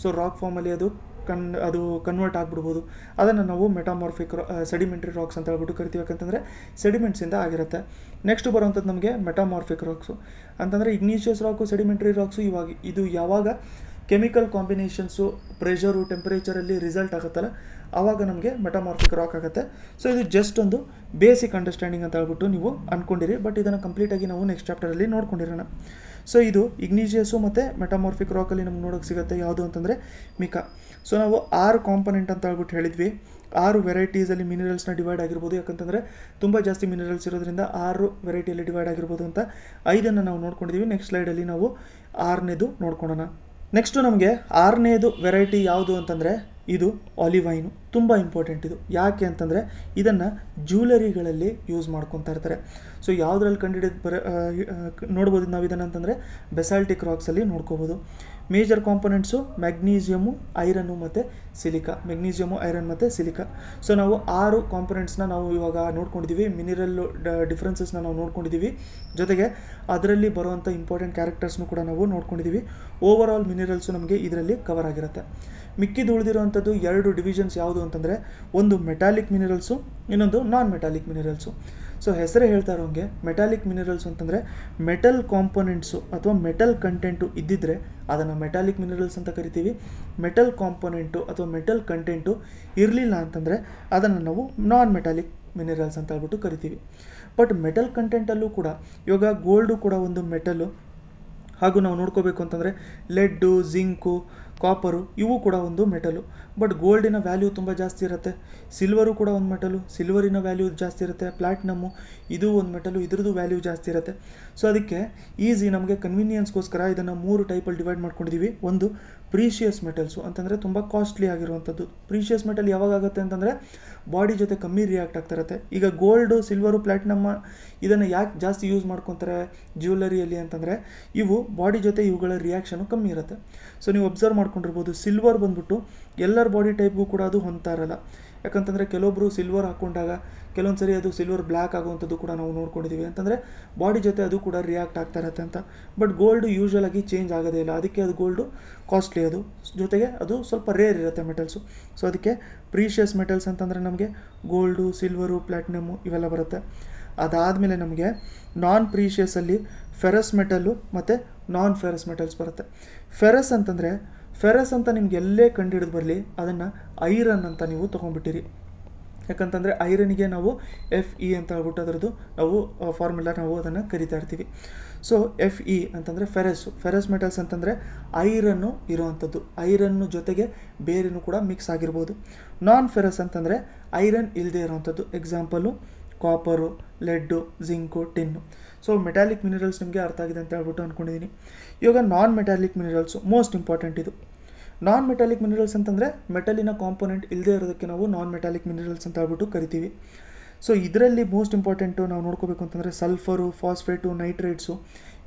ಸೊ ರಾಕ್ ಫಾರ್ಮಲ್ಲಿ ಅದು ಕನ್ ಅದು ಕನ್ವರ್ಟ್ ಆಗ್ಬಿಡ್ಬೋದು ಅದನ್ನು ನಾವು ಮೆಟಾಮಾರ್ಫಿಕ್ ಸೆಡಿಮೆಂಟರಿ ರಾಕ್ಸ್ ಅಂತ ಹೇಳ್ಬಿಟ್ಟು ಕರಿತೀವಿ ಯಾಕಂತಂದರೆ ಸೆಡಿಮೆಂಟ್ಸಿಂದ ಆಗಿರುತ್ತೆ ನೆಕ್ಸ್ಟ್ ಬರುವಂಥದ್ದು ನಮಗೆ ಮೆಟಾಮಾರ್ಫಿಕ್ ರಾಕ್ಸು ಅಂತಂದರೆ ಇಗ್ನೀಷಿಯಸ್ ರಾಕು ಸೆಡಿಮೆಂಟರಿ ರಾಕ್ಸು ಇವಾಗ ಇದು ಯಾವಾಗ ಕೆಮಿಕಲ್ ಕಾಂಬಿನೇಷನ್ಸು ಪ್ರೆಷರು ಟೆಂಪ್ರೇಚರಲ್ಲಿ ರಿಸಲ್ಟ್ ಆಗುತ್ತಲ್ಲ ಆವಾಗ ನಮಗೆ ಮೆಟಮಾರ್ಫಿಕ್ ರಾಕ್ ಆಗುತ್ತೆ ಸೊ ಇದು ಜಸ್ಟ್ ಒಂದು ಬೇಸಿಕ್ ಅಂಡರ್ಸ್ಟ್ಯಾಂಡಿಂಗ್ ಅಂತ ಹೇಳ್ಬಿಟ್ಟು ನೀವು ಅಂದ್ಕೊಂಡಿರಿ ಬಟ್ ಇದನ್ನು ಕಂಪ್ಲೀಟಾಗಿ ನಾವು ನೆಕ್ಸ್ಟ್ ಚಾಪ್ಟರಲ್ಲಿ ನೋಡ್ಕೊಂಡಿರೋಣ ಸೊ ಇದು ಇಗ್ನೀಜಿಯಸ್ಸು ಮತ್ತು ಮೆಟಮಾರ್ಫಿಕ್ ರಾಕಲ್ಲಿ ನಮ್ಗೆ ನೋಡೋಕ್ಕೆ ಸಿಗುತ್ತೆ ಯಾವುದು ಅಂತಂದರೆ ಮಿಕಾ ಸೊ ನಾವು ಆರು ಕಾಂಪೊನೆಂಟ್ ಅಂತ ಹೇಳ್ಬಿಟ್ಟು ಹೇಳಿದ್ವಿ ಆರು ವೆರೈಟೀಸಲ್ಲಿ ಮಿನರಲ್ಸ್ನ ಡಿವೈಡ್ ಆಗಿರ್ಬೋದು ಯಾಕಂತಂದರೆ ತುಂಬ ಜಾಸ್ತಿ ಮಿನರಲ್ಸ್ ಇರೋದ್ರಿಂದ ಆರು ವೆರೈಟಿಯಲ್ಲಿ ಡಿವೈಡ್ ಆಗಿರ್ಬೋದು ಅಂತ ಐದನ್ನು ನಾವು ನೋಡ್ಕೊಂಡಿದ್ದೀವಿ ನೆಕ್ಸ್ಟ್ ಸ್ಲೈಡಲ್ಲಿ ನಾವು ಆರನೇದು ನೋಡ್ಕೊಳ್ಳೋಣ ನೆಕ್ಸ್ಟು ನಮಗೆ ಆರನೇದು ವೆರೈಟಿ ಯಾವುದು ಅಂತಂದರೆ ಇದು ಆಲಿವೈನು ತುಂಬ ಇಂಪಾರ್ಟೆಂಟ್ ಇದು ಯಾಕೆ ಅಂತಂದರೆ ಇದನ್ನು ಜ್ಯುವೆಲರಿಗಳಲ್ಲಿ ಯೂಸ್ ಮಾಡ್ಕೊತಾ ಇರ್ತಾರೆ ಸೊ ಯಾವುದ್ರಲ್ಲಿ ಕಂಡು ಬರ ನೋಡ್ಬೋದು ನಾವು ಇದನ್ನು ಅಂತಂದರೆ ಬೆಸಾಲ್ಟಿಕ್ ರಾಕ್ಸಲ್ಲಿ ನೋಡ್ಕೋಬೋದು ಮೇಜರ್ ಕಾಂಪೊನೆಂಟ್ಸು ಮ್ಯಾಗ್ನೀಸಿಯಮು ಐರನ್ನು ಮತ್ತು ಸಿಲಿಕಾ ಮೆಗ್ನೀಸಿಯಮು ಐರನ್ ಮತ್ತು ಸಿಲಿಕಾ ಸೊ ನಾವು ಆರು ಕಾಂಪೊನೆಂಟ್ಸ್ನ ನಾವು ಇವಾಗ ನೋಡ್ಕೊಂಡಿದ್ದೀವಿ ಮಿನಿರಲ್ ಡಿಫ್ರೆನ್ಸಸ್ನ ನಾವು ನೋಡ್ಕೊಂಡಿದ್ದೀವಿ ಜೊತೆಗೆ ಅದರಲ್ಲಿ ಬರುವಂಥ ಇಂಪಾರ್ಟೆಂಟ್ ಕ್ಯಾರೆಕ್ಟರ್ಸ್ನು ಕೂಡ ನಾವು ನೋಡ್ಕೊಂಡಿದ್ದೀವಿ ಓವರ್ ಆಲ್ ಮಿನಿರಲ್ಸು ನಮಗೆ ಇದರಲ್ಲಿ ಕವರ್ ಆಗಿರುತ್ತೆ ಮಿಕ್ಕಿದು ಉಳಿದಿರುವಂಥದ್ದು ಎರಡು ಡಿವಿಷನ್ಸ್ ಯಾವುದು ಅಂತಂದರೆ ಒಂದು ಮೆಟಾಲಿಕ್ ಮಿನಿರಲ್ಸು ಇನ್ನೊಂದು ನಾನ್ ಮೆಟಾಲಿಕ್ ಮಿನಿರಲ್ಸು ಸೊ ಹೆಸರೇ ಹೇಳ್ತಾ ಇರೋಂಗೆ ಮೆಟಾಲಿಕ್ ಮಿನರಲ್ಸ್ ಅಂತಂದರೆ ಮೆಟಲ್ ಕಾಂಪೊನೆಂಟ್ಸು ಅಥವಾ ಮೆಟಲ್ ಕಂಟೆಂಟು ಇದ್ದಿದ್ದರೆ ಅದನ್ನು ಮೆಟಾಲಿಕ್ ಮಿನರಲ್ಸ್ ಅಂತ ಕರಿತೀವಿ ಮೆಟಲ್ ಕಾಂಪೊನೆಂಟು ಅಥವಾ ಮೆಟಲ್ ಕಂಟೆಂಟು ಇರಲಿಲ್ಲ ಅಂತಂದರೆ ಅದನ್ನು ನಾವು ನಾನ್ ಮೆಟಾಲಿಕ್ ಮಿನರಲ್ಸ್ ಅಂತ ಹೇಳ್ಬಿಟ್ಟು ಕರಿತೀವಿ ಬಟ್ ಮೆಟಲ್ ಕಂಟೆಂಟಲ್ಲೂ ಕೂಡ ಇವಾಗ ಗೋಲ್ಡು ಕೂಡ ಒಂದು ಮೆಟಲು ಹಾಗೂ ನಾವು ನೋಡ್ಕೋಬೇಕು ಅಂತಂದರೆ ಲೆಡ್ಡು ಜಿಂಕು ಕಾಪರು ಇವು ಕೂಡ ಒಂದು ಮೆಟಲು ಬಟ್ ಗೋಲ್ಡಿನ ವ್ಯಾಲ್ಯೂ ತುಂಬ ಜಾಸ್ತಿ ಇರುತ್ತೆ ಸಿಲ್ವರು ಕೂಡ ಒಂದು ಮೆಟಲು ಸಿಲ್ವರಿನ ವ್ಯಾಲ್ಯೂ ಜಾಸ್ತಿ ಇರುತ್ತೆ ಪ್ಲಾಟಿನಮ್ಮು ಇದು ಒಂದು ಮೆಟಲು ಇದ್ರದ್ದು ವ್ಯಾಲ್ಯೂ ಜಾಸ್ತಿ ಇರುತ್ತೆ ಸೊ ಅದಕ್ಕೆ ಈಸಿ ನಮಗೆ ಕನ್ವೀನಿಯನ್ಸ್ಗೋಸ್ಕರ ಇದನ್ನು ಮೂರು ಟೈಪಲ್ಲಿ ಡಿವೈಡ್ ಮಾಡ್ಕೊಂಡಿದ್ದೀವಿ ಒಂದು ಪ್ರೀಷಿಯಸ್ ಮೆಟಲ್ಸು ಅಂತಂದರೆ ತುಂಬ ಕಾಸ್ಟ್ಲಿ ಆಗಿರುವಂಥದ್ದು ಪ್ರೀಷಿಯಸ್ ಮೆಟಲ್ ಯಾವಾಗುತ್ತೆ ಅಂತಂದರೆ ಬಾಡಿ ಜೊತೆ ಕಮ್ಮಿ ರಿಯಾಕ್ಟ್ ಆಗ್ತಿರತ್ತೆ ಈಗ ಗೋಲ್ಡು ಸಿಲ್ವರು ಪ್ಲ್ಯಾಟಿನಮ್ಮ ಇದನ್ನು ಯಾಕೆ ಜಾಸ್ತಿ ಯೂಸ್ ಮಾಡ್ಕೊತಾರೆ ಜ್ಯುವೆಲರಿಯಲ್ಲಿ ಅಂತಂದರೆ ಇವು ಬಾಡಿ ಜೊತೆ ಇವುಗಳ ರಿಯಾಕ್ಷನು ಕಮ್ಮಿ ಇರುತ್ತೆ ಸೊ ನೀವು ಅಬ್ಸರ್ವ್ ಮಾಡ್ಕೊಂಡಿರ್ಬೋದು ಸಿಲ್ವರ್ ಬಂದ್ಬಿಟ್ಟು ಎಲ್ಲರ ಬಾಡಿ ಟೈಪ್ಗೂ ಕೂಡ ಅದು ಹೊಂದ್ತಾ ಯಾಕಂತಂದರೆ ಕೆಲವೊಬ್ಬರು ಸಿಲ್ವರ್ ಹಾಕ್ಕೊಂಡಾಗ ಕೆಲವೊಂದು ಸರಿ ಅದು ಸಿಲ್ವರ್ ಬ್ಲ್ಯಾಕ್ ಆಗುವಂಥದ್ದು ಕೂಡ ನಾವು ನೋಡ್ಕೊಂಡಿದ್ದೀವಿ ಅಂತಂದರೆ ಬಾಡಿ ಜೊತೆ ಅದು ಕೂಡ ರಿಯಾಕ್ಟ್ ಆಗ್ತಾ ಇರತ್ತೆ ಅಂತ ಬಟ್ ಗೋಲ್ಡು ಯೂಶ್ವಲ್ ಆಗಿ ಚೇಂಜ್ ಆಗೋದೇ ಇಲ್ಲ ಅದಕ್ಕೆ ಅದು ಗೋಲ್ಡು ಕಾಸ್ಟ್ಲಿ ಅದು ಜೊತೆಗೆ ಅದು ಸ್ವಲ್ಪ ರೇರ್ ಇರುತ್ತೆ ಮೆಟಲ್ಸು ಸೊ ಅದಕ್ಕೆ ಪ್ರೀಷಿಯಸ್ ಮೆಟಲ್ಸ್ ಅಂತಂದರೆ ನಮಗೆ ಗೋಲ್ಡು ಸಿಲ್ವರು ಪ್ಲ್ಯಾಟಿನಮ್ಮು ಇವೆಲ್ಲ ಬರುತ್ತೆ ಅದಾದಮೇಲೆ ನಮಗೆ ನಾನ್ ಪ್ರೀಷಿಯಸಲ್ಲಿ ಫೆರಸ್ ಮೆಟಲ್ಲು ಮತ್ತು ನಾನ್ ಫೆರಸ್ ಮೆಟಲ್ಸ್ ಬರುತ್ತೆ ಫೆರಸ್ ಅಂತಂದರೆ ಫೆರಸ್ ಅಂತ ನಿಮ್ಗೆ ಎಲ್ಲೇ ಕಂಡು ಬರಲಿ ಅದನ್ನು ಐರನ್ ಅಂತ ನೀವು ತೊಗೊಂಡ್ಬಿಟ್ಟಿರಿ ಯಾಕಂತಂದರೆ ಐರನ್ಗೆ ನಾವು ಎಫ್ ಇ e ಅಂತ ಹೇಳ್ಬಿಟ್ಟು ಅದರದ್ದು ನಾವು ಫಾರ್ಮುಲಾ ನಾವು ಅದನ್ನು ಕರಿತಾ ಇರ್ತೀವಿ ಸೊ ಎಫ್ ಇ ಅಂತಂದರೆ ಫೆರಸ್ಸು ಫೆರಸ್ ಮೆಟಲ್ಸ್ ಅಂತಂದರೆ ಐರನ್ನು ಇರೋವಂಥದ್ದು ಐರನ್ನು ಜೊತೆಗೆ ಬೇರೆನೂ ಕೂಡ ಮಿಕ್ಸ್ ಆಗಿರ್ಬೋದು ನಾನ್ ಫೆರಸ್ ಅಂತಂದರೆ ಐರನ್ ಇಲ್ಲದೆ ಇರೋವಂಥದ್ದು example copper lead zinc tin so metallic minerals ನಿಮಗೆ ಅರ್ಥ ಆಗಿದೆ ಅಂತ ಹೇಳ್ಬಿಟ್ಟು ಅಂದ್ಕೊಂಡಿದ್ದೀನಿ ಇವಾಗ non metallic minerals most important ಇದು ನಾನ್ ಮೆಟಾಲಿಕ್ ಮಿನರಲ್ಸ್ ಅಂತಂದರೆ ಮೆಟಲಿನ ಕಾಂಪೊನೆಂಟ್ ಇಲ್ಲದೇ ಇರೋದಕ್ಕೆ ನಾವು ನಾನ್ ಮೆಟಾಲಿಕ್ ಮಿನರಲ್ಸ್ ಅಂತ ಹೇಳ್ಬಿಟ್ಟು ಕರಿತೀವಿ ಸೊ ಇದರಲ್ಲಿ ಮೋಸ್ಟ್ ಇಂಪಾರ್ಟೆಂಟು ನಾವು ನೋಡ್ಕೋಬೇಕು ಅಂತಂದರೆ ಸಲ್ಫರು ಫಾಸ್ಫೇಟು ನೈಟ್ರೇಟ್ಸು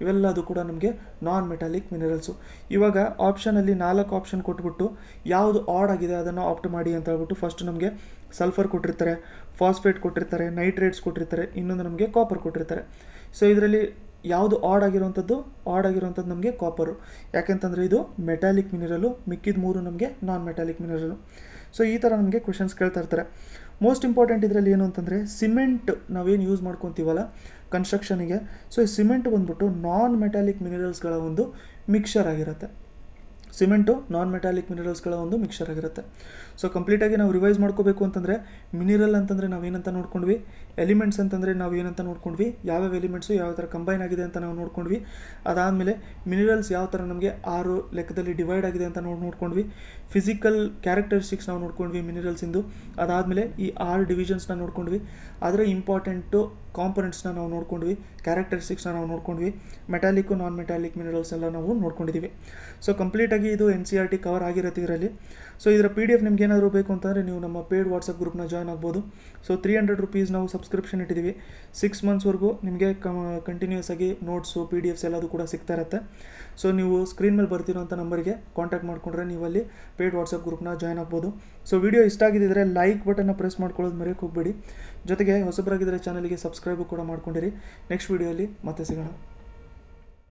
ಇವೆಲ್ಲದು ಕೂಡ ನಮಗೆ ನಾನ್ ಮೆಟಾಲಿಕ್ ಮಿನರಲ್ಸು ಇವಾಗ ಆಪ್ಷನಲ್ಲಿ ನಾಲ್ಕು ಆಪ್ಷನ್ ಕೊಟ್ಬಿಟ್ಟು ಯಾವುದು ಆಡ್ ಆಗಿದೆ ಅದನ್ನು ಆಪ್ಟ್ ಮಾಡಿ ಅಂತ ಹೇಳ್ಬಿಟ್ಟು ಫಸ್ಟ್ ನಮಗೆ ಸಲ್ಫರ್ ಕೊಟ್ಟಿರ್ತಾರೆ ಫಾಸ್ಫೇಟ್ ಕೊಟ್ಟಿರ್ತಾರೆ ನೈಟ್ರೇಟ್ಸ್ ಕೊಟ್ಟಿರ್ತಾರೆ ಇನ್ನೊಂದು ನಮಗೆ ಕಾಪರ್ ಕೊಟ್ಟಿರ್ತಾರೆ ಸೊ ಇದರಲ್ಲಿ ಯಾವುದು ಆಡ್ ಆಗಿರುವಂಥದ್ದು ಆಡ್ ಆಗಿರುವಂಥದ್ದು ನಮಗೆ ಕಾಪರು ಯಾಕೆಂತಂದರೆ ಇದು ಮೆಟಾಲಿಕ್ ಮಿನಿರಲು ಮಿಕ್ಕಿದ ಮೂರು ನಮಗೆ ನಾನ್ ಮೆಟಾಲಿಕ್ ಮಿನಿರಲು ಸೊ ಈ ಥರ ನಮಗೆ ಕ್ವೆಶನ್ಸ್ ಕೇಳ್ತಾ ಇರ್ತಾರೆ ಮೋಸ್ಟ್ ಇಂಪಾರ್ಟೆಂಟ್ ಇದರಲ್ಲಿ ಏನು ಅಂತಂದರೆ ಸಿಮೆಂಟ್ ನಾವೇನು ಯೂಸ್ ಮಾಡ್ಕೊತೀವಲ್ಲ ಕನ್ಸ್ಟ್ರಕ್ಷನಿಗೆ ಸೊ ಈ ಸಿಮೆಂಟ್ ಬಂದ್ಬಿಟ್ಟು ನಾನ್ ಮೆಟಾಲಿಕ್ ಮಿನಿರಲ್ಸ್ಗಳ ಒಂದು ಮಿಕ್ಸರ್ ಆಗಿರುತ್ತೆ ಸಿಮೆಂಟು ನಾನ್ ಮೆಟಾಲಿಕ್ ಮಿನರಲ್ಸ್ಗಳ ಒಂದು ಮಿಕ್ಸರ್ ಆಗಿರುತ್ತೆ ಸೊ ಕಂಪ್ಲೀಟಾಗಿ ನಾವು ರಿವೈಸ್ ಮಾಡ್ಕೋಬೇಕು ಅಂತಂದರೆ ಮಿನಿರಲ್ ಅಂತಂದರೆ ನಾವು ಏನಂತ ನೋಡ್ಕೊಂಡ್ವಿ ಎಲಿಮೆಂಟ್ಸ್ ಅಂತಂದರೆ ನಾವು ಏನಂತ ನೋಡ್ಕೊಂಡ್ವಿ ಯಾವ್ಯಾವ ಎಲಿಮೆಂಟ್ಸು ಯಾವ ಥರ ಕಂಬೈನ್ ಆಗಿದೆ ಅಂತ ನಾವು ನೋಡ್ಕೊಂಡ್ವಿ ಅದಾದಮೇಲೆ ಮಿನಿರಲ್ಸ್ ಯಾವ ಥರ ನಮಗೆ ಆರು ಲೆಕ್ಕದಲ್ಲಿ ಡಿವೈಡ್ ಆಗಿದೆ ಅಂತ ನೋಡಿ ನೋಡ್ಕೊಂಡ್ವಿ ಫಿಸಿಕಲ್ ಕ್ಯಾರೆಕ್ಟರಿಸ್ಟಿಕ್ಸ್ ನಾವು ನೋಡ್ಕೊಂಡ್ವಿ ಮಿನಿರಲ್ಸಿಂದು ಅದಾದಮೇಲೆ ಈ ಆರು ಡಿವಿಷನ್ಸ್ನ ನೋಡ್ಕೊಂಡ್ವಿ ಅದರ ಇಂಪಾರ್ಟೆಂಟು ಕಾಂಪೊನೆಂಟ್ಸ್ನ ನಾವು ನೋಡ್ಕೊಂಡ್ವಿ ಕ್ಯಾರೆಕ್ಟರಿಸ್ಟಿಕ್ಸ್ನ ನಾವು ನೋಡ್ಕೊಂಡ್ವಿ ಮೆಟಾಲಿಕ್ ನಾನ್ ಮೆಟಾಲಿಕ್ ಮಿನರಲ್ಸ್ ಎಲ್ಲ ನಾವು ನೋಡ್ಕೊಂಡಿದ್ದೀವಿ ಸೊ ಕಂಪ್ಲೀಟಾಗಿ ಇದು N C R e T cover ಆಗಿರುತ್ತೆ ಇದರಲ್ಲಿ ಸೊ ಇದರ ಪಿ ಡಿ ಎಫ್ ನಿಮಗೆ ನಿಮಗೇನಾದರೂ ಬೇಕು ಅಂತಂದರೆ ನೀವು ನಮ್ಮ ಪೇಯ್ಡ್ ವಾಟ್ಸಪ್ ಗ್ರೂಪ್ನ ಜಾಯ್ನ್ ಆಗ್ಬೋದು ಸೊ ತ್ರೀ ಹಂಡ್ರೆಡ್ ರುಪೀಸ್ ನಾವು ಸಬ್ಸ್ಕ್ರಿಪ್ಷನ್ ಇಟ್ಟಿದ್ದೀವಿ ಸಿಕ್ಸ್ ಮಂತ್ಸ್ವರೆಗೂ ನಿಮಗೆ ಕಂಟಿನ್ಯೂಸ್ ಆಗಿ ನೋಟ್ಸು ಪಿ ಡಿ ಎಫ್ಸ್ ಎಲ್ಲದೂ ಕೂಡ ಸಿಗ್ತಾ ಇರುತ್ತೆ ಸೊ ನೀವು ಸ್ಕ್ರೀನ್ ಮೇಲೆ ಬರ್ತಿರೋಂಥ ನಂಬರ್ಗೆ ಕಾಂಟ್ಯಾಕ್ಟ್ ಮಾಡಿಕೊಂಡ್ರೆ ನೀವು ಅಲ್ಲಿ ಪೇಯ್ಡ್ ವಾಟ್ಸಪ್ ಗ್ರೂಪ್ನ ಜಾಯ್ನ್ ಆಗ್ಬೋದು ಸೊ ವಿಡಿಯೋ ಇಷ್ಟ ಆಗಿದ್ದರೆ ಲೈಕ್ ಬಟನ್ನ ಪ್ರೆಸ್ ಮಾಡ್ಕೊಳ್ಳೋದು ಮರೆಯೋಕ್ಕೆ ಹೋಗ್ಬೇಡಿ ಜೊತೆಗೆ ಹೊಸಬರಾಗಿದ್ದರೆ ಚಾನಲ್ಗೆ ಸಬ್ಸ್ಕ್ರೈಬು ಕೂಡ ಮಾಡ್ಕೊಂಡಿರಿ ನೆಕ್ಸ್ಟ್ ವೀಡಿಯೋಲಿ ಮತ್ತೆ ಸಿಗೋಣ